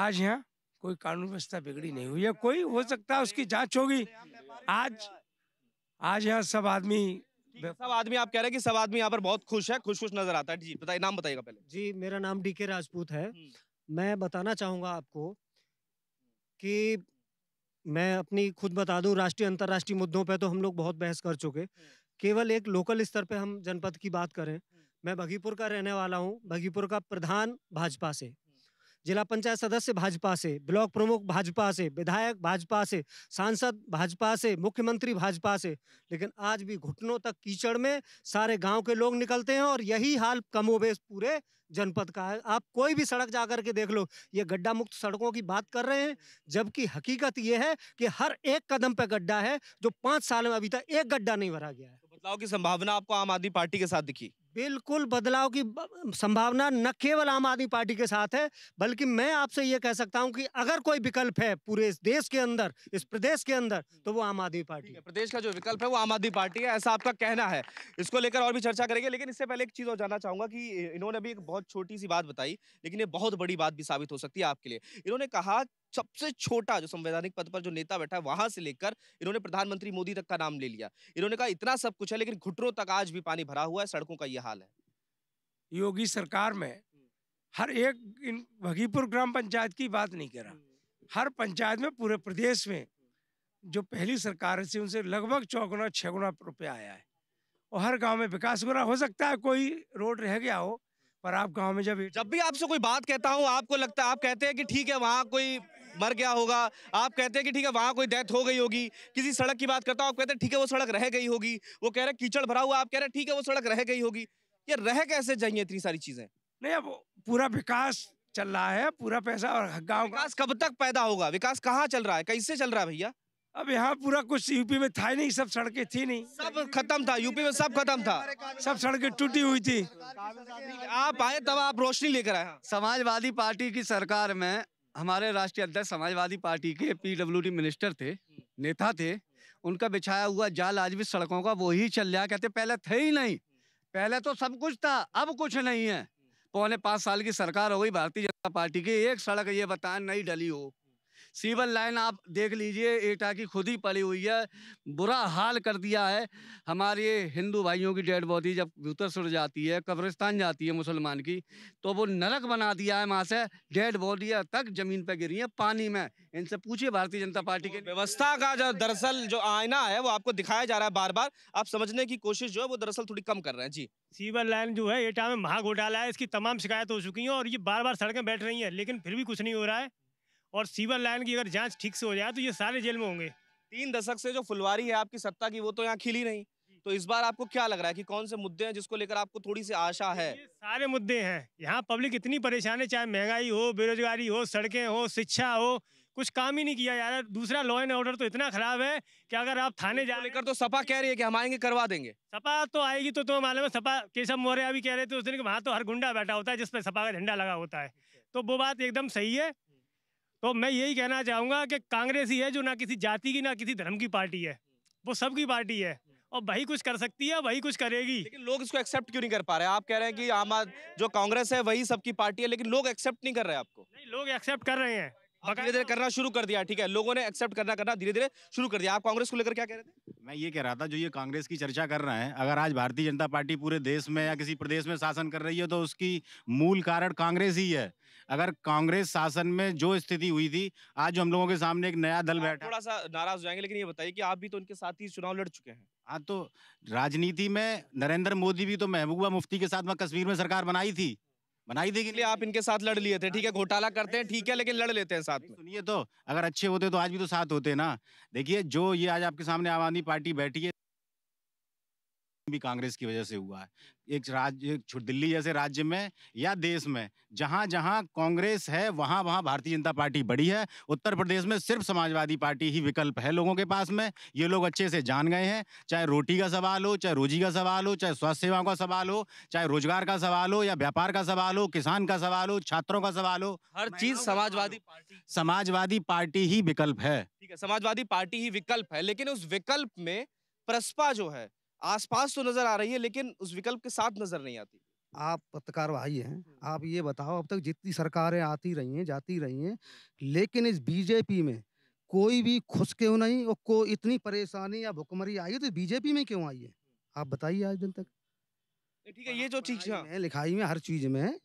आज, यहाँ कोई कानून व्यवस्था बिगड़ी नहीं हुई है कोई हो सकता है उसकी जांच होगी आज आज यहाँ सब आदमी सब आदमी आप कह रहे हैं कि सब आदमी यहाँ पर बहुत खुश है खुश खुश नजर आता है जी बताइए नाम बताइएगा पहले जी मेरा नाम डी राजपूत है हम्म। मैं बताना चाहूंगा आपको कि मैं अपनी खुद बता दूं राष्ट्रीय अंतर्राष्ट्रीय मुद्दों पे तो हम लोग बहुत बहस कर चुके हम्म। केवल एक लोकल स्तर पे हम जनपद की बात करें मैं भगीपुर का रहने वाला हूँ भगीपुर का प्रधान भाजपा से जिला पंचायत सदस्य भाजपा से ब्लॉक प्रमुख भाजपा से विधायक भाजपा से सांसद भाजपा से मुख्यमंत्री भाजपा से लेकिन आज भी घुटनों तक कीचड़ में सारे गांव के लोग निकलते हैं और यही हाल कमोबेश पूरे जनपद का है आप कोई भी सड़क जा के देख लो ये गड्ढा मुक्त सड़कों की बात कर रहे हैं जबकि हकीकत ये है कि हर एक कदम पर गड्ढा है जो पाँच साल में अभी तक एक गड्ढा नहीं भरा गया है बदलाव की संभावना आपको आम आदमी पार्टी के साथ दिखी बिल्कुल बदलाव की संभावना न केवल आम आदमी पार्टी के साथ है बल्कि मैं आपसे ये कह सकता हूं कि अगर कोई विकल्प है पूरे इस देश के अंदर इस प्रदेश के अंदर हम्म। तो वो आम आदमी पार्टी है प्रदेश का जो विकल्प है वो आम आदमी पार्टी है ऐसा आपका कहना है इसको लेकर और भी चर्चा करेंगे लेकिन इससे पहले एक चीज़ और जानना चाहूंगा कि इन्होंने अभी एक बहुत छोटी सी बात बताई लेकिन ये बहुत बड़ी बात भी साबित हो सकती है आपके लिए इन्होंने कहा सबसे छोटा जो संवैधानिक पद पर जो नेता बैठा है वहां से लेकर इन्होंने प्रधानमंत्री मोदी तक का नाम ले लिया इन्होंने कहा इतना सब कुछ है लेकिन घुटरों तक आज भी पानी भरा हुआ है सड़कों का यह हाल है योगी सरकार में हर एक भगीपुर ग्राम पंचायत की बात नहीं करा हम्म। हर पंचायत में पूरे प्रदेश में जो पहली सरकार थी उनसे लगभग चौगुना छः गुना रुपया आया है और हर गांव में विकास हो रहा हो सकता है कोई रोड रह गया हो पर आप गांव में जब जब भी आपसे कोई बात कहता हूँ आपको लगता है आप कहते हैं कि ठीक है वहां कोई मर गया होगा आप कहते हैं कि ठीक है वहां कोई डेथ हो गई होगी किसी सड़क की बात करता हूँ आप कहते हैं ठीक है वो सड़क रह गई होगी वो कह रहे कीचड़ भरा हुआ आप कह रहे हैं ठीक है वो सड़क रह गई होगी ये रह कैसे जाइए इतनी सारी चीजें नहीं अब पूरा विकास चल रहा है पूरा पैसा और गाँव विकास कब तक पैदा होगा विकास कहाँ चल रहा है कैसे चल रहा है भैया अब यहाँ पूरा कुछ यूपी में था ही नहीं सब सड़कें थी नहीं सब खत्म था यूपी में सब खत्म था सब सड़कें टूटी हुई थी आप आए तब आप रोशनी लेकर आए हाँ। समाजवादी पार्टी की सरकार में हमारे राष्ट्रीय अध्यक्ष समाजवादी पार्टी के पीडब्ल्यू मिनिस्टर थे नेता थे उनका बिछाया हुआ जाल आज भी सड़कों का वो ही चल रहा कहते पहले थे ही नहीं पहले तो सब कुछ था अब कुछ नहीं है पौने पांच साल की सरकार हो गई भारतीय जनता पार्टी की एक सड़क ये बताए नहीं डली हो सीवर लाइन आप देख लीजिए एटा की खुद ही पड़ी हुई है बुरा हाल कर दिया है हमारे हिंदू भाइयों की डेड बॉडी जब उतर सुर जाती है कब्रिस्तान जाती है मुसलमान की तो वो नरक बना दिया है वहाँ से डेड बॉडियाँ तक जमीन पर गिरी है पानी में इनसे पूछिए भारतीय जनता पार्टी के व्यवस्था का जो दरअसल जो आईना है वो आपको दिखाया जा रहा है बार बार आप समझने की कोशिश जो है वो दरअसल थोड़ी कम कर रहे हैं जी सीवर लाइन जो है एटा में महा घोटाला है इसकी तमाम शिकायत हो चुकी है और ये बार बार सड़कें बैठ रही हैं लेकिन फिर भी कुछ नहीं हो रहा है और सीवर लाइन की अगर जांच ठीक से हो जाए तो ये सारे जेल में होंगे तीन दशक से जो फुलवारी है आपकी सत्ता की वो तो यहाँ खिली नहीं तो इस बार आपको क्या लग रहा है कि कौन से मुद्दे हैं जिसको लेकर आपको थोड़ी सी आशा है सारे मुद्दे हैं यहाँ पब्लिक इतनी परेशान है चाहे महंगाई हो बेरोजगारी हो सड़कें हो शिक्षा हो कुछ काम ही नहीं किया यार दूसरा लॉ एंड ऑर्डर तो इतना खराब है कि अगर आप थाने जा लेकर तो सपा कह रही है कि हम आएंगे करवा देंगे सपा तो आएगी तो तुम्हें मालूम है सपा केशव मौर्य अभी कह रहे थे उस दिन वहाँ तो हर गुंडा बैठा होता है जिसपे सपा का झंडा लगा होता है तो वो बात एकदम सही है तो मैं यही कहना चाहूँगा कि कांग्रेस ही है जो ना किसी जाति की ना किसी धर्म की पार्टी है वो सबकी पार्टी है और वही कुछ कर सकती है वही कुछ करेगी लेकिन लोग इसको एक्सेप्ट क्यों नहीं कर पा रहे आप कह रहे हैं कि आम जो कांग्रेस है वही सबकी पार्टी है लेकिन लोग एक्सेप्ट नहीं कर रहे आपको नहीं लोग एक्सेप्ट कर रहे हैं धीरे धीरे करना शुरू कर दिया ठीक है लोगों ने एक्सेप्ट करना करना धीरे धीरे शुरू कर दिया आप कांग्रेस को लेकर क्या कह रहे थे मैं ये कह रहा था जो ये कांग्रेस की चर्चा कर रहे हैं अगर आज भारतीय जनता पार्टी पूरे देश में या किसी प्रदेश में शासन कर रही है तो उसकी मूल कारण कांग्रेस ही है अगर कांग्रेस शासन में जो स्थिति हुई थी आज हम लोगों के सामने एक नया दल बैठा थोड़ा सा नाराज हो जाएंगे लेकिन ये बताइए कि आप भी तो उनके साथ ही चुनाव लड़ चुके हैं हाँ तो राजनीति में नरेंद्र मोदी भी तो महबूबा मुफ्ती के साथ में कश्मीर में सरकार बनाई थी बनाई थी कि आप इनके साथ लड़ लिए थे ठीक है घोटाला करते हैं ठीक है लेकिन लड़ लेते हैं साथ में सुनिए तो अगर अच्छे होते तो आज भी तो साथ होते ना देखिए जो ये आज आपके सामने आम आदमी पार्टी बैठी है भी कांग्रेस की वजह से हुआ है एक राज्य दिल्ली जैसे राज्य में या देश में जहां जहां कांग्रेस है वहां वहां भारतीय जनता पार्टी बड़ी है उत्तर प्रदेश में सिर्फ समाजवादी पार्टी ही विकल्प है लोगों के पास में ये लोग अच्छे से जान गए हैं चाहे रोटी का सवाल हो चाहे रोजी का सवाल हो चाहे स्वास्थ्य सेवाओं का सवाल हो चाहे रोजगार का सवाल हो या व्यापार का सवाल हो किसान का सवाल हो छात्रों का सवाल हो हर चीज समाजवादी पार्टी समाजवादी पार्टी ही विकल्प है ठीक है समाजवादी पार्टी ही विकल्प है लेकिन उस विकल्प में प्रसपा जो है आसपास तो नजर आ रही है लेकिन उस विकल्प के साथ नजर नहीं आती आप पत्रकार भाई हैं आप ये बताओ अब तक जितनी सरकारें आती रही हैं जाती रही हैं लेकिन इस बीजेपी में कोई भी खुश क्यों नहीं और को इतनी परेशानी या भुखमरी आई है तो बीजेपी में क्यों आई है आप बताइए आज दिन तक ठीक है ये जो चीज है हाँ। लिखाई में हर चीज में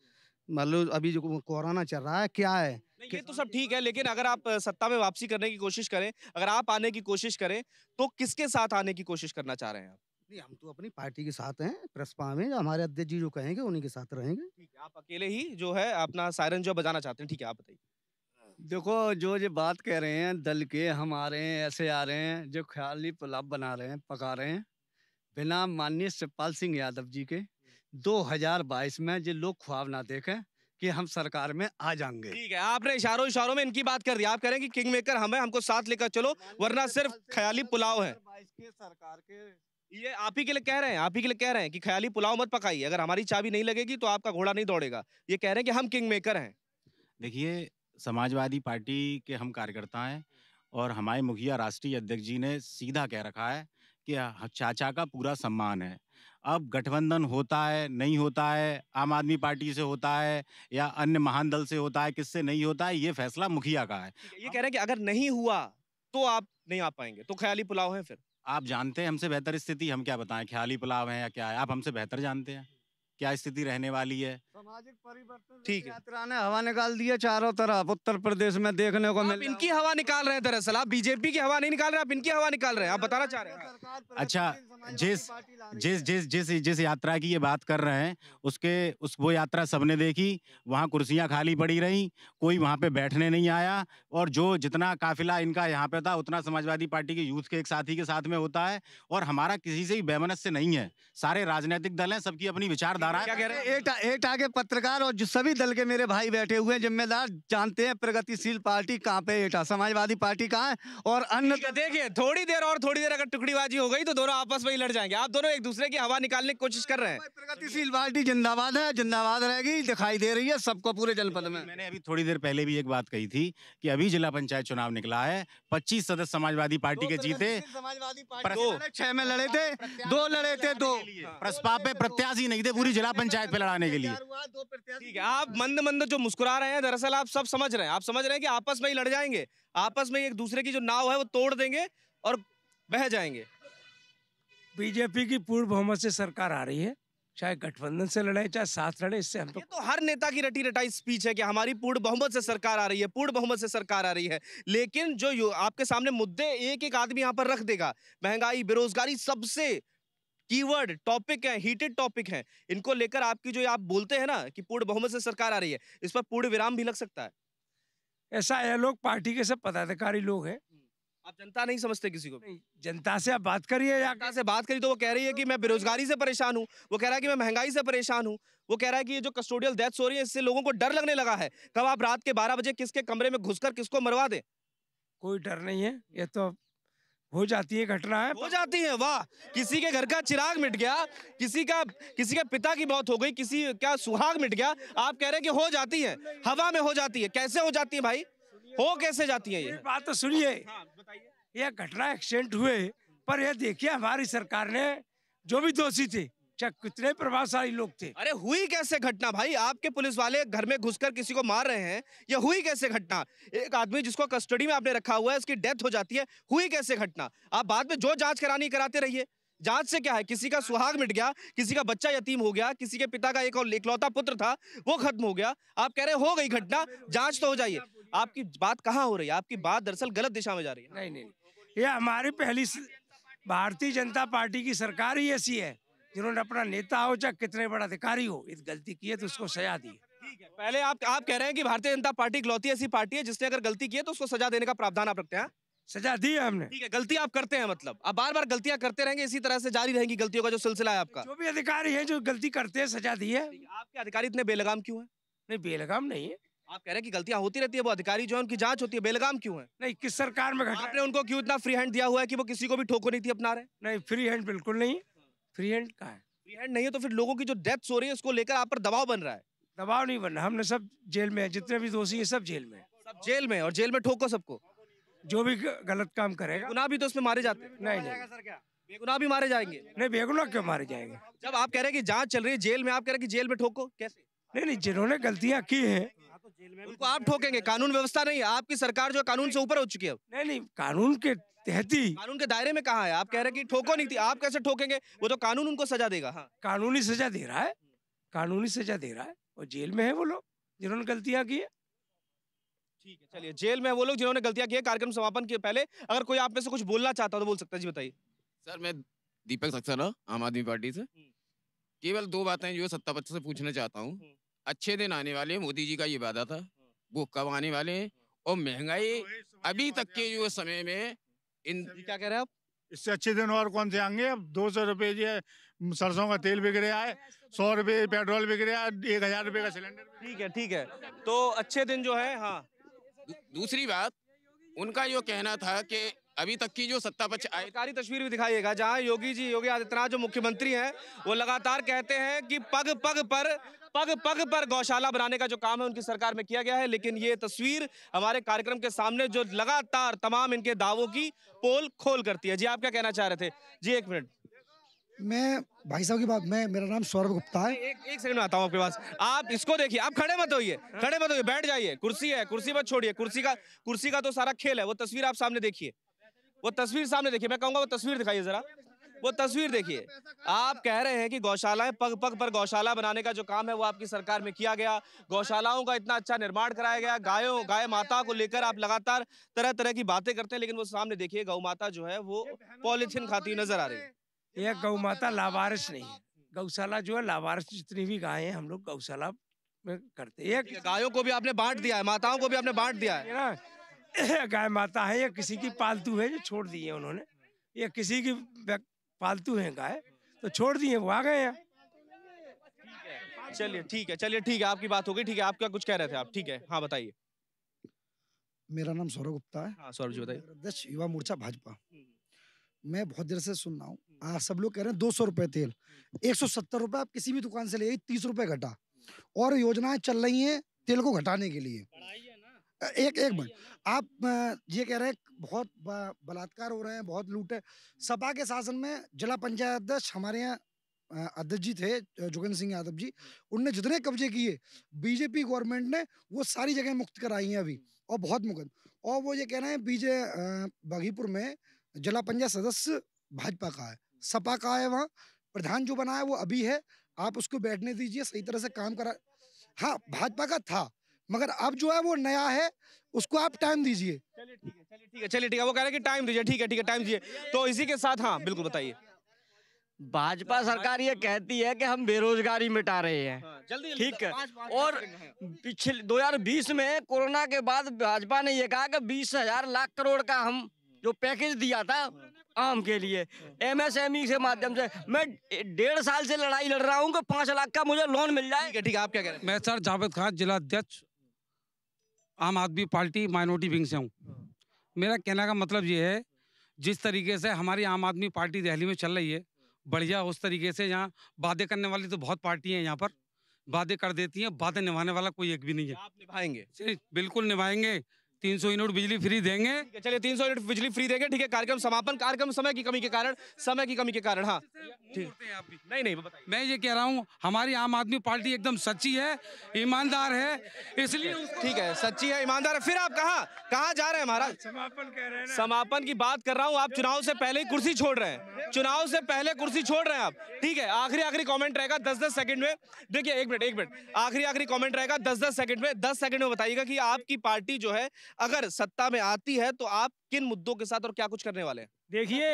मान लो अभी जो कोरोना चल रहा है क्या है ये तो सब ठीक है लेकिन अगर आप सत्ता में वापसी करने की कोशिश करें अगर आप आने की कोशिश करें तो किसके साथ आने की कोशिश करना चाह रहे हैं आप नहीं हम तो अपनी पार्टी के साथ हैं प्रसपा में हमारे अध्यक्ष जी जो कहेंगे उन्हीं के साथ रहेंगे ठीक है आप अकेले ही जो है अपना सायरन जो बजाना चाहते हैं ठीक है आप बताइए देखो जो ये बात कह रहे हैं दल के हम आ रहे हैं ऐसे आ रहे हैं जो ख्याली पुलाव बना रहे हैं पका रहे हैं बिना माननीय शिवपाल सिंह यादव जी के 2022 में जो लोग ख्वाब ना देखें कि हम सरकार में आ जाएंगे ठीक है आपने इशारों इशारों में इनकी बात कर दी आप कह रहे हैं कि किंग मेकर हमें हमको साथ लेकर चलो वरना सिर्फ ख्याली पुलाव है सरकार के ये आप ही के लिए कह रहे हैं आप ही के लिए कह रहे हैं कि ख्याली पुलाव मत पकाइए अगर हमारी चाबी नहीं लगेगी तो आपका घोड़ा नहीं दौड़ेगा ये कह रहे हैं कि हम किंग मेकर हैं देखिए समाजवादी पार्टी के हम कार्यकर्ता हैं और हमारे मुखिया राष्ट्रीय अध्यक्ष जी ने सीधा कह रखा है कि हाँ, हाँ, चाचा का पूरा सम्मान है अब गठबंधन होता है नहीं होता है आम आदमी पार्टी से होता है या अन्य महान दल से होता है किससे नहीं होता है ये फैसला मुखिया का है ये कह रहे हैं कि अगर नहीं हुआ तो आप नहीं आ पाएंगे तो ख्याली पुलाव है फिर आप जानते हैं हमसे बेहतर स्थिति हम क्या बताएं ख्याली पुलाव है या क्या है आप हमसे बेहतर जानते हैं क्या स्थिति रहने वाली है सामाजिक परिवर्तन ठीक है यात्रा ने हवा निकाल दिया चारों तरफ उत्तर प्रदेश में देखने को मिल इनकी हवा निकाल रहे हैं दरअसल आप बीजेपी की हवा नहीं निकाल रहे आप इनकी हवा निकाल रहे हैं आप बताना चाह रहे हैं अच्छा जिस जिस जिस जिस जिस यात्रा की ये बात कर रहे हैं हाँ। उसके उस वो यात्रा सबने देखी वहाँ कुर्सियाँ खाली पड़ी रहीं कोई वहाँ पे बैठने नहीं आया और जो जितना काफिला इनका यहाँ पे था उतना समाजवादी पार्टी के यूथ के एक साथी के साथ में होता है हाँ। और हमारा किसी से भी बेमनस से नहीं है सारे राजनीतिक दल हैं सबकी अपनी विचार याद आ रहा है क्या कह रहे हैं आगे पत्रकार और जो सभी दल के मेरे भाई बैठे हुए जिम्मेदार जानते हैं प्रगतिशील पार्टी कहाँ पे एटा समाजवादी पार्टी कहाँ है और अन्य देखिए थोड़ी देर और थोड़ी देर अगर टुकड़ीबाजी हो गई तो दोनों आपस में ही लड़ जाएंगे आप दोनों एक दूसरे की हवा निकालने की कोशिश कर रहे हैं प्रगतिशील पार्टी जिंदाबाद है जिंदाबाद रहेगी दिखाई दे रही है सबको पूरे जनपद में मैंने अभी थोड़ी देर पहले भी एक बात कही थी कि अभी जिला पंचायत चुनाव निकला है पच्चीस सदस्य समाजवादी पार्टी के जीते समाजवादी पार्टी छह में लड़े थे दो लड़े थे दो प्रस्ताव पे प्रत्याशी नहीं थे पूरी दूसरी जिला पंचायत पे लड़ाने के लिए ठीक है आप मंद मंद जो मुस्कुरा रहे हैं दरअसल आप सब समझ रहे हैं आप समझ रहे हैं कि आपस में ही लड़ जाएंगे आपस में एक दूसरे की जो नाव है वो तोड़ देंगे और बह जाएंगे बीजेपी की पूर्व बहुमत से सरकार आ रही है चाहे गठबंधन से लड़े चाहे साथ लड़े इससे हम तो, तो हर नेता की रटी रटाई स्पीच है कि हमारी पूर्ण बहुमत से सरकार आ रही है पूर्ण बहुमत से सरकार आ रही है लेकिन जो आपके सामने मुद्दे एक एक आदमी यहाँ पर रख देगा महंगाई बेरोजगारी सबसे कीवर्ड टॉपिक है हीटेड टॉपिक है इनको लेकर आपकी जो आप बोलते हैं ना कि पूर्ण बहुमत से सरकार आ रही है इस पर पूर्ण विराम भी लग सकता है ऐसा है लोग पार्टी के सब पदाधिकारी लोग हैं हम्म, आप जनता नहीं समझते किसी को जनता से आप बात करिए जनता से बात करिए तो वो कह रही है कि मैं बेरोजगारी से परेशान हूँ वो कह रहा है कि मैं महंगाई से परेशान हूँ वो कह रहा है कि ये जो कस्टोडियल डेथ्स हो रही है इससे लोगों को डर लगने लगा है कब आप रात के बारह बजे किसके कमरे में घुसकर किसको मरवा दे कोई डर नहीं है ये तो हो जाती है घटना है हो जाती है वाह किसी के घर का चिराग मिट गया किसी का किसी के पिता की मौत हो गई किसी का सुहाग मिट गया आप कह रहे हैं कि हो जाती है हवा में हो जाती है कैसे हो जाती है भाई हो कैसे जाती है ये बात तो सुनिए यह घटना एक्सीडेंट हुए पर यह देखिए हमारी सरकार ने जो भी दोषी थे अच्छा कितने प्रभावशाली लोग थे अरे हुई कैसे घटना भाई आपके पुलिस वाले घर में घुसकर किसी को मार रहे हैं यह हुई कैसे घटना एक आदमी जिसको कस्टडी में आपने रखा हुआ है उसकी डेथ हो जाती है हुई कैसे घटना आप बाद में जो जांच करानी कराते रहिए जांच से क्या है किसी का सुहाग मिट गया किसी का बच्चा यतीम हो गया किसी के पिता का एक और इकलौता पुत्र था वो खत्म हो गया आप कह रहे हो गई घटना जांच तो हो जाइए आपकी बात कहाँ हो रही है आपकी बात दरअसल गलत दिशा में जा रही है नहीं नहीं ये हमारी पहली भारतीय जनता पार्टी की सरकार ही ऐसी है जिन्होंने अपना नेता हो चाहे कितने बड़ा अधिकारी हो इस गलती की है तो उसको सजा दी पहले आप आप कह रहे हैं कि भारतीय जनता पार्टी इकलौती ऐसी पार्टी है जिसने अगर गलती की है तो उसको सजा देने का प्रावधान आप रखते हैं हाँ? सजा दी है हमने ठीक है गलती आप करते हैं मतलब आप बार बार गलतियां करते रहेंगे इसी तरह से जारी रहेंगी गलतियों का जो सिलसिला है आपका जो भी अधिकारी है जो गलती करते हैं सजा दी है आपके अधिकारी इतने बेलगाम क्यों है नहीं बेलगाम नहीं है आप कह रहे हैं कि गलतियां होती रहती है वो अधिकारी जो है उनकी जांच होती है बेलगाम क्यों है नहीं किस सरकार में आपने उनको क्यों इतना फ्री हैंड दिया हुआ है कि वो किसी को भी ठोको नहीं थी अपना रहे नहीं फ्री हैंड बिल्कुल नहीं फ्री हैंड का है फ्री हैंड नहीं है तो फिर लोगों की जो डेथ हो रही है उसको लेकर आप पर दबाव बन रहा है दबाव नहीं बन रहा हमने सब जेल में है जितने भी दोषी है सब जेल में सब जेल में और जेल में ठोको सबको जो भी गलत काम करेगा गुना भी तो उसमें मारे जाते हैं नहीं नहीं बेगुना भी मारे जाएंगे नहीं बेगुना क्यों मारे जाएंगे जब आप कह रहे हैं कि जांच चल रही है जेल में आप कह रहे हैं कि जेल में ठोको कैसे नहीं नहीं जिन्होंने गलतियां की हैं हाँ, तो उनको आप ठोकेंगे कानून व्यवस्था नहीं है आपकी सरकार जो कानून से ऊपर हो चुकी है नहीं नहीं कानून के तहती कानून के दायरे में कहा है आप कह रहे हैं कि ठोको नहीं थी आप कैसे ठोकेंगे वो तो कानून उनको सजा देगा हाँ कानूनी सजा दे रहा है कानूनी सजा दे रहा है और जेल में है वो लोग जिन्होंने गलतियां की है ठीक है चलिए जेल में वो लोग जिन्होंने गलतियां की है कार्यक्रम समापन के पहले अगर कोई आप में से कुछ बोलना चाहता तो बोल सकता है जी बताइए सर मैं दीपक सक्सेना आम आदमी पार्टी से हम्म। केवल दो बातें जो सत्ता पक्ष से पूछना चाहता हूँ हम्म। अच्छे दिन आने वाले मोदी जी का ये वादा था हम्म। वो कब आने वाले हैं और महंगाई तो अभी तक के जो समय में इन क्या कह रहे हैं आप इससे अच्छे दिन और कौन से आएंगे अब दो सौ रुपये ये सरसों का तेल बिक रहा है सौ रुपये पेट्रोल बिक रहा है एक हज़ार रुपये का सिलेंडर ठीक है ठीक है तो अच्छे दिन जो है हाँ दूसरी बात उनका जो कहना था कि अभी तक की जो सत्ता पक्ष आयकारी तस्वीर भी दिखाइएगा जहाँ योगी जी योगी आदित्यनाथ जो मुख्यमंत्री हैं वो लगातार कहते हैं कि पग पग पर पग पग पर गौशाला बनाने का जो काम है उनकी सरकार में किया गया है लेकिन ये तस्वीर हमारे कार्यक्रम के सामने जो लगातार तमाम इनके दावों की पोल खोल करती है जी आप क्या कहना चाह रहे थे जी एक मिनट मैं भाई साहब की बात मैं मेरा नाम सौरभ गुप्ता है एक एक सेकंड में आता हूँ आपके पास आप इसको देखिए आप खड़े मत होइए खड़े मत होइए बैठ जाइए कुर्सी है कुर्सी मत छोड़िए कुर्सी का कुर्सी का तो सारा खेल है वो तस्वीर आप सामने देखिए वो तस्वीर सामने देखिए मैं कहूँगा वो तस्वीर दिखाइए ज़रा वो तस्वीर देखिए आप कह रहे हैं कि गौशालाएं पग पग पर गौशाला बनाने का जो काम है वो आपकी सरकार में किया गया गौशालाओं का इतना अच्छा निर्माण कराया गया गायों गाय माता को लेकर आप लगातार तरह तरह की बातें करते हैं लेकिन वो सामने देखिए गौ माता जो है वो पॉलिथिन खाती हुई नजर आ रही है यह गौ माता लावारिस नहीं है गौशाला जो है लावारिस जितनी भी गाय है हम लोग गौशाला में करते हैं गायों को भी आपने बांट दिया है माताओं को भी आपने बांट दिया है गाय माता है या किसी की पालतू है जो छोड़ दी है उन्होंने या किसी की पालतू है गाय तो छोड़ दिए वो आ गए हैं चलिए ठीक है चलिए ठीक है आपकी बात हो गई ठीक है क्या कुछ कह रहे थे आप ठीक है हाँ बताइए मेरा नाम सौरभ गुप्ता है हाँ सौरभ जी बताइए अध्यक्ष युवा मोर्चा भाजपा मैं बहुत देर से सुन रहा हूँ हाँ, सब लोग कह रहे हैं दो सौ रुपए तेल एक सौ सत्तर रुपए आप किसी भी दुकान से ले तीस रुपए घटा और योजनाएं चल रही हैं तेल को घटाने के लिए एक एक मिनट आप ये कह रहे हैं बहुत बलात्कार हो रहे हैं बहुत लूट है सपा के शासन में जिला पंचायत अध्यक्ष हमारे यहाँ अध्यक्ष जी थे जोगेंद्र सिंह यादव जी उनने जितने कब्जे किए बीजेपी गवर्नमेंट ने वो सारी जगह मुक्त कराई हैं अभी और बहुत मुकद और वो ये कह रहे हैं बीजे बागीपुर में जिला पंचायत सदस्य भाजपा का है सपा का है वहाँ प्रधान जो बना है वो अभी है आप उसको बैठने दीजिए सही तरह से काम करा हाँ भाजपा का था मगर अब जो है वो नया है उसको आप टाइम दीजिए चलिए ठीक है चलिए ठीक है वो कह रहे हैं कि टाइम दीजिए ठीक है ठीक है टाइम दीजिए तो इसी के साथ हाँ बिल्कुल बताइए भाजपा सरकार ये कहती है कि हम बेरोजगारी मिटा रहे हैं हाँ, जल्दी ठीक है और पिछले 2020 में कोरोना के बाद भाजपा ने ये कहा कि बीस हजार लाख करोड़ का हम जो पैकेज दिया था आम के लिए एमएसएमई e के माध्यम से मैं डेढ़ साल से लड़ाई लड़ रहा हूँ कि पाँच लाख का मुझे लोन मिल जाए ठीक है आप क्या कह रहे हैं मैं सर जावेद खान जिला अध्यक्ष आम आदमी पार्टी माइनॉरिटी विंग से हूँ मेरा कहने का मतलब ये है जिस तरीके से हमारी आम आदमी पार्टी दिल्ली में चल रही है बढ़िया उस तरीके से यहाँ वादे करने वाली तो बहुत पार्टी हैं यहाँ पर वादे कर देती हैं वादे निभाने वाला कोई एक भी नहीं है आप निभाएंगे बिल्कुल निभाएंगे तीन सौ यूनिट बिजली फ्री देंगे चलिए तीन सौ यूनिट बिजली फ्री देंगे ठीक है कार्यक्रम समापन कार्यक्रम समय की कमी के कारण समय की कमी के कारण हाँ ठीक नहीं नहीं मैं ये कह रहा हूँ हमारी आम आदमी पार्टी एकदम सच्ची है ईमानदार है इसलिए ठीक है सच्ची है ईमानदार है फिर आप कहाँ कहाँ जा रहे हैं महाराज समापन कह रहे हैं समापन की बात कर रहा हूँ आप चुनाव से पहले ही कुर्सी छोड़ रहे हैं चुनाव से पहले कुर्सी छोड़ रहे हैं आप ठीक है आखिरी आखिरी कॉमेंट रहेगा दस दस सेकंड में देखिए एक मिनट एक मिनट आखिरी आखिरी कॉमेंट रहेगा दस दस सेकंड में दस सेकंड में बताइएगा कि आपकी पार्टी जो है अगर सत्ता में आती है तो आप किन मुद्दों के साथ और क्या कुछ करने वाले हैं देखिए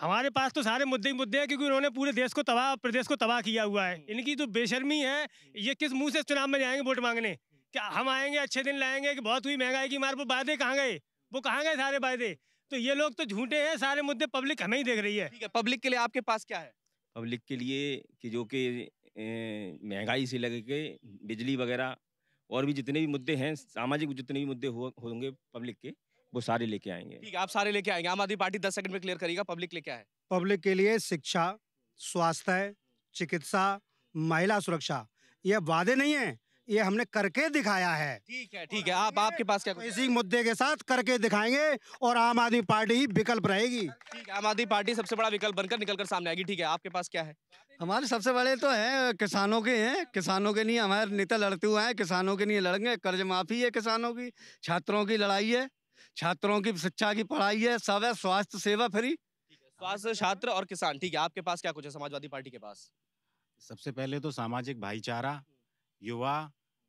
हमारे पास तो सारे मुद्दे ही मुद्दे हैं क्योंकि उन्होंने पूरे देश को तबाह प्रदेश को तबाह किया हुआ है हम्म। इनकी तो बेशर्मी है हम्म। ये किस मुंह से चुनाव में जाएंगे वोट मांगने हम्म। क्या हम आएंगे अच्छे दिन लाएंगे कि बहुत हुई महंगाई की मार वो वायदे कहाँ गए वो कहाँ गए सारे वायदे तो ये लोग तो झूठे हैं सारे मुद्दे पब्लिक हमें ही देख रही है ठीक है पब्लिक के लिए आपके पास क्या है पब्लिक के लिए कि जो कि महंगाई से लगे के बिजली वगैरह और भी जितने भी मुद्दे हैं सामाजिक जितने भी मुद्दे होंगे पब्लिक के वो सारे लेके आएंगे ठीक आप सारे लेके आएंगे आम आदमी पार्टी दस सेकंड में क्लियर करेगा पब्लिक लेके आए पब्लिक के लिए शिक्षा स्वास्थ्य चिकित्सा महिला सुरक्षा ये वादे नहीं है ये हमने करके दिखाया है ठीक है ठीक है आप आपके पास क्या तो इसी मुद्दे के साथ करके दिखाएंगे और आम आदमी पार्टी ही विकल्प रहेगी ठीक है आम आदमी पार्टी सबसे बड़ा विकल्प बनकर निकल कर सामने आएगी ठीक है आपके पास क्या है हमारे सबसे बड़े तो हैं किसानों के हैं किसानों के लिए हमारे नेता लड़ते हुए हैं किसानों के लिए लड़ेंगे कर्ज माफी है किसानों की छात्रों की लड़ाई है छात्रों की शिक्षा की पढ़ाई है सब है स्वास्थ्य सेवा फ्री स्वास्थ्य छात्र और किसान ठीक है आपके पास क्या कुछ है समाजवादी पार्टी के पास सबसे पहले तो सामाजिक भाईचारा युवा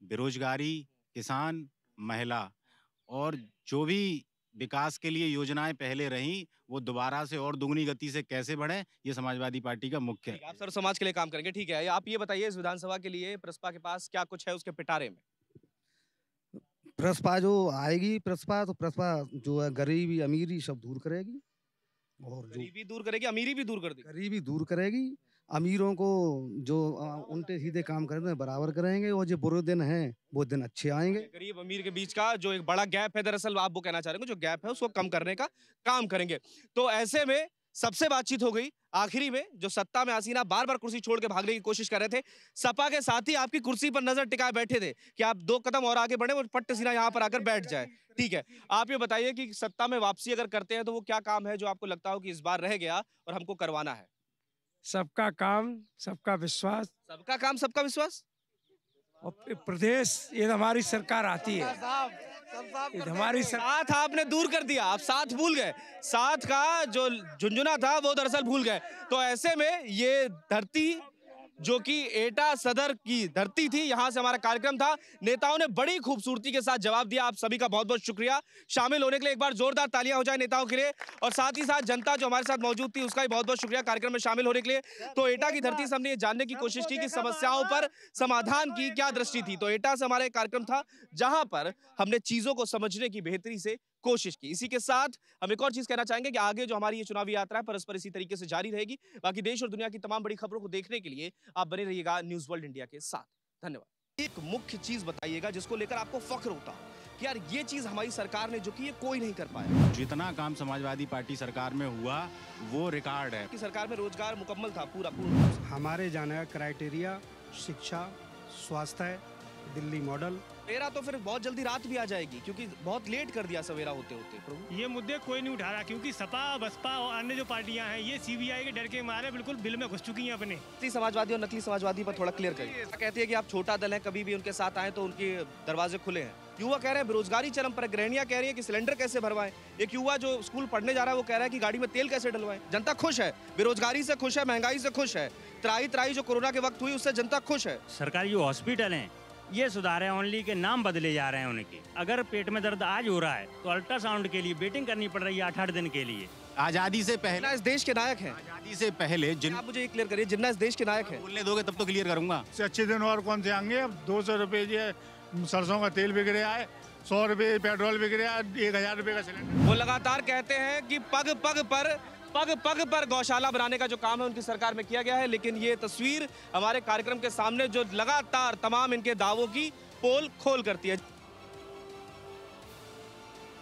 बेरोजगारी किसान महिला और जो भी विकास के लिए योजनाएं पहले रही वो दोबारा से और दुगनी गति से कैसे बढ़े ये समाजवादी पार्टी का मुख्य है आप सर समाज के लिए काम करेंगे ठीक है आप ये बताइए इस विधानसभा के लिए प्रसपा के पास क्या कुछ है उसके पिटारे में प्रसपा जो आएगी प्रसपा तो प्रसपा जो है गरीबी अमीरी सब दूर करेगी और गरीबी दूर करेगी अमीरी भी दूर कर देगी गरीबी दूर करेगी अमीरों को जो उनके सीधे काम करें तो बराबर करेंगे और जो बुरे दिन हैं वो दिन अच्छे आएंगे गरीब अमीर के बीच का जो एक बड़ा गैप है दरअसल आप वो कहना चाह रहे हैं जो गैप है उसको कम करने का काम करेंगे तो ऐसे में सबसे बातचीत हो गई आखिरी में जो सत्ता में आसीना बार बार कुर्सी छोड़ के भागने की कोशिश कर रहे थे सपा के साथ ही आपकी कुर्सी पर नजर टिकाए बैठे थे कि आप दो कदम और आगे बढ़े और पट्ट सीना यहाँ पर आकर बैठ जाए ठीक है आप ये बताइए कि सत्ता में वापसी अगर करते हैं तो वो क्या काम है जो आपको लगता हो कि इस बार रह गया और हमको करवाना है सबका काम सबका विश्वास सबका काम सबका विश्वास प्रदेश ये हमारी सरकार आती है हमारी सर... साथ आपने दूर कर दिया आप साथ भूल गए साथ का जो झुंझुना था वो दरअसल भूल गए तो ऐसे में ये धरती जो कि एटा सदर की धरती थी यहाँ से हमारा कार्यक्रम था नेताओं ने बड़ी खूबसूरती के साथ जवाब दिया आप सभी का बहुत बहुत शुक्रिया शामिल होने के लिए एक बार जोरदार तालियां हो जाए नेताओं के लिए और साथ ही साथ जनता जो हमारे साथ मौजूद थी उसका भी बहुत बहुत शुक्रिया कार्यक्रम में शामिल होने के लिए तो एटा की धरती से हमने जानने की कोशिश की कि समस्याओं पर समाधान की क्या दृष्टि थी तो एटा से हमारा एक कार्यक्रम था जहाँ पर हमने चीज़ों को समझने की बेहतरी से कोशिश की इसी के साथ हम एक और चीज कहना चाहेंगे कि आगे जो हमारी ये चुनावी यात्रा है परस्पर इसी तरीके से जारी रहेगी बाकी देश और दुनिया की तमाम बड़ी खबरों को देखने के लिए आप बने रहिएगा न्यूज वर्ल्ड इंडिया के साथ धन्यवाद एक मुख्य चीज बताइएगा जिसको लेकर आपको फख्र होता हो कि यार ये चीज हमारी सरकार ने जो की ये कोई नहीं कर पाया जितना काम समाजवादी पार्टी सरकार में हुआ वो रिकॉर्ड है की सरकार में रोजगार मुकम्मल था पूरा पूरा हमारे जाने का क्राइटेरिया शिक्षा स्वास्थ्य दिल्ली मॉडल सवेरा तो फिर बहुत जल्दी रात भी आ जाएगी क्योंकि बहुत लेट कर दिया सवेरा होते होते प्रभु ये मुद्दे कोई नहीं उठा रहा क्योंकि सपा बसपा और अन्य जो पार्टियां हैं ये सीबीआई के डर के मारे बिल्कुल बिल में घुस चुकी हैं अपने नकली समाजवादी और नकली समाजवादी पर थोड़ा क्लियर करिए कहती है की आप छोटा दल है कभी भी उनके साथ आए तो उनके दरवाजे खुले हैं युवा कह रहे हैं बेरोजगारी चरम पर गृहणिया कह रही है कि सिलेंडर कैसे भरवाएं एक युवा जो स्कूल पढ़ने जा रहा है वो कह रहा है कि गाड़ी में तेल कैसे डलवाएं जनता खुश है बेरोजगारी से खुश है महंगाई से खुश है त्राई त्राई जो कोरोना के वक्त हुई उससे जनता खुश है सरकारी जो हॉस्पिटल हैं ये सुधार है ओनली के नाम बदले जा रहे हैं उनके अगर पेट में दर्द आज हो रहा है तो अल्ट्रासाउंड के लिए वेटिंग करनी पड़ रही है आठ आठ दिन के लिए आजादी से पहले इस देश के नायक है आजादी से पहले जिन आप मुझे क्लियर करिए जिन्ना इस देश के नायक है बोलने दोगे तब तो क्लियर करूंगा अच्छे दिन और कौन से आएंगे अब दो सौ रूपए सरसों का तेल बिक रहा है सौ रुपये पेट्रोल बिक रहा है एक हजार रूपए का सिलेंडर वो लगातार कहते हैं की पग पग पर पग पग पर गौशाला बनाने का जो काम है उनकी सरकार में किया गया है लेकिन ये तस्वीर हमारे कार्यक्रम के सामने जो लगातार तमाम इनके दावों की पोल खोल करती है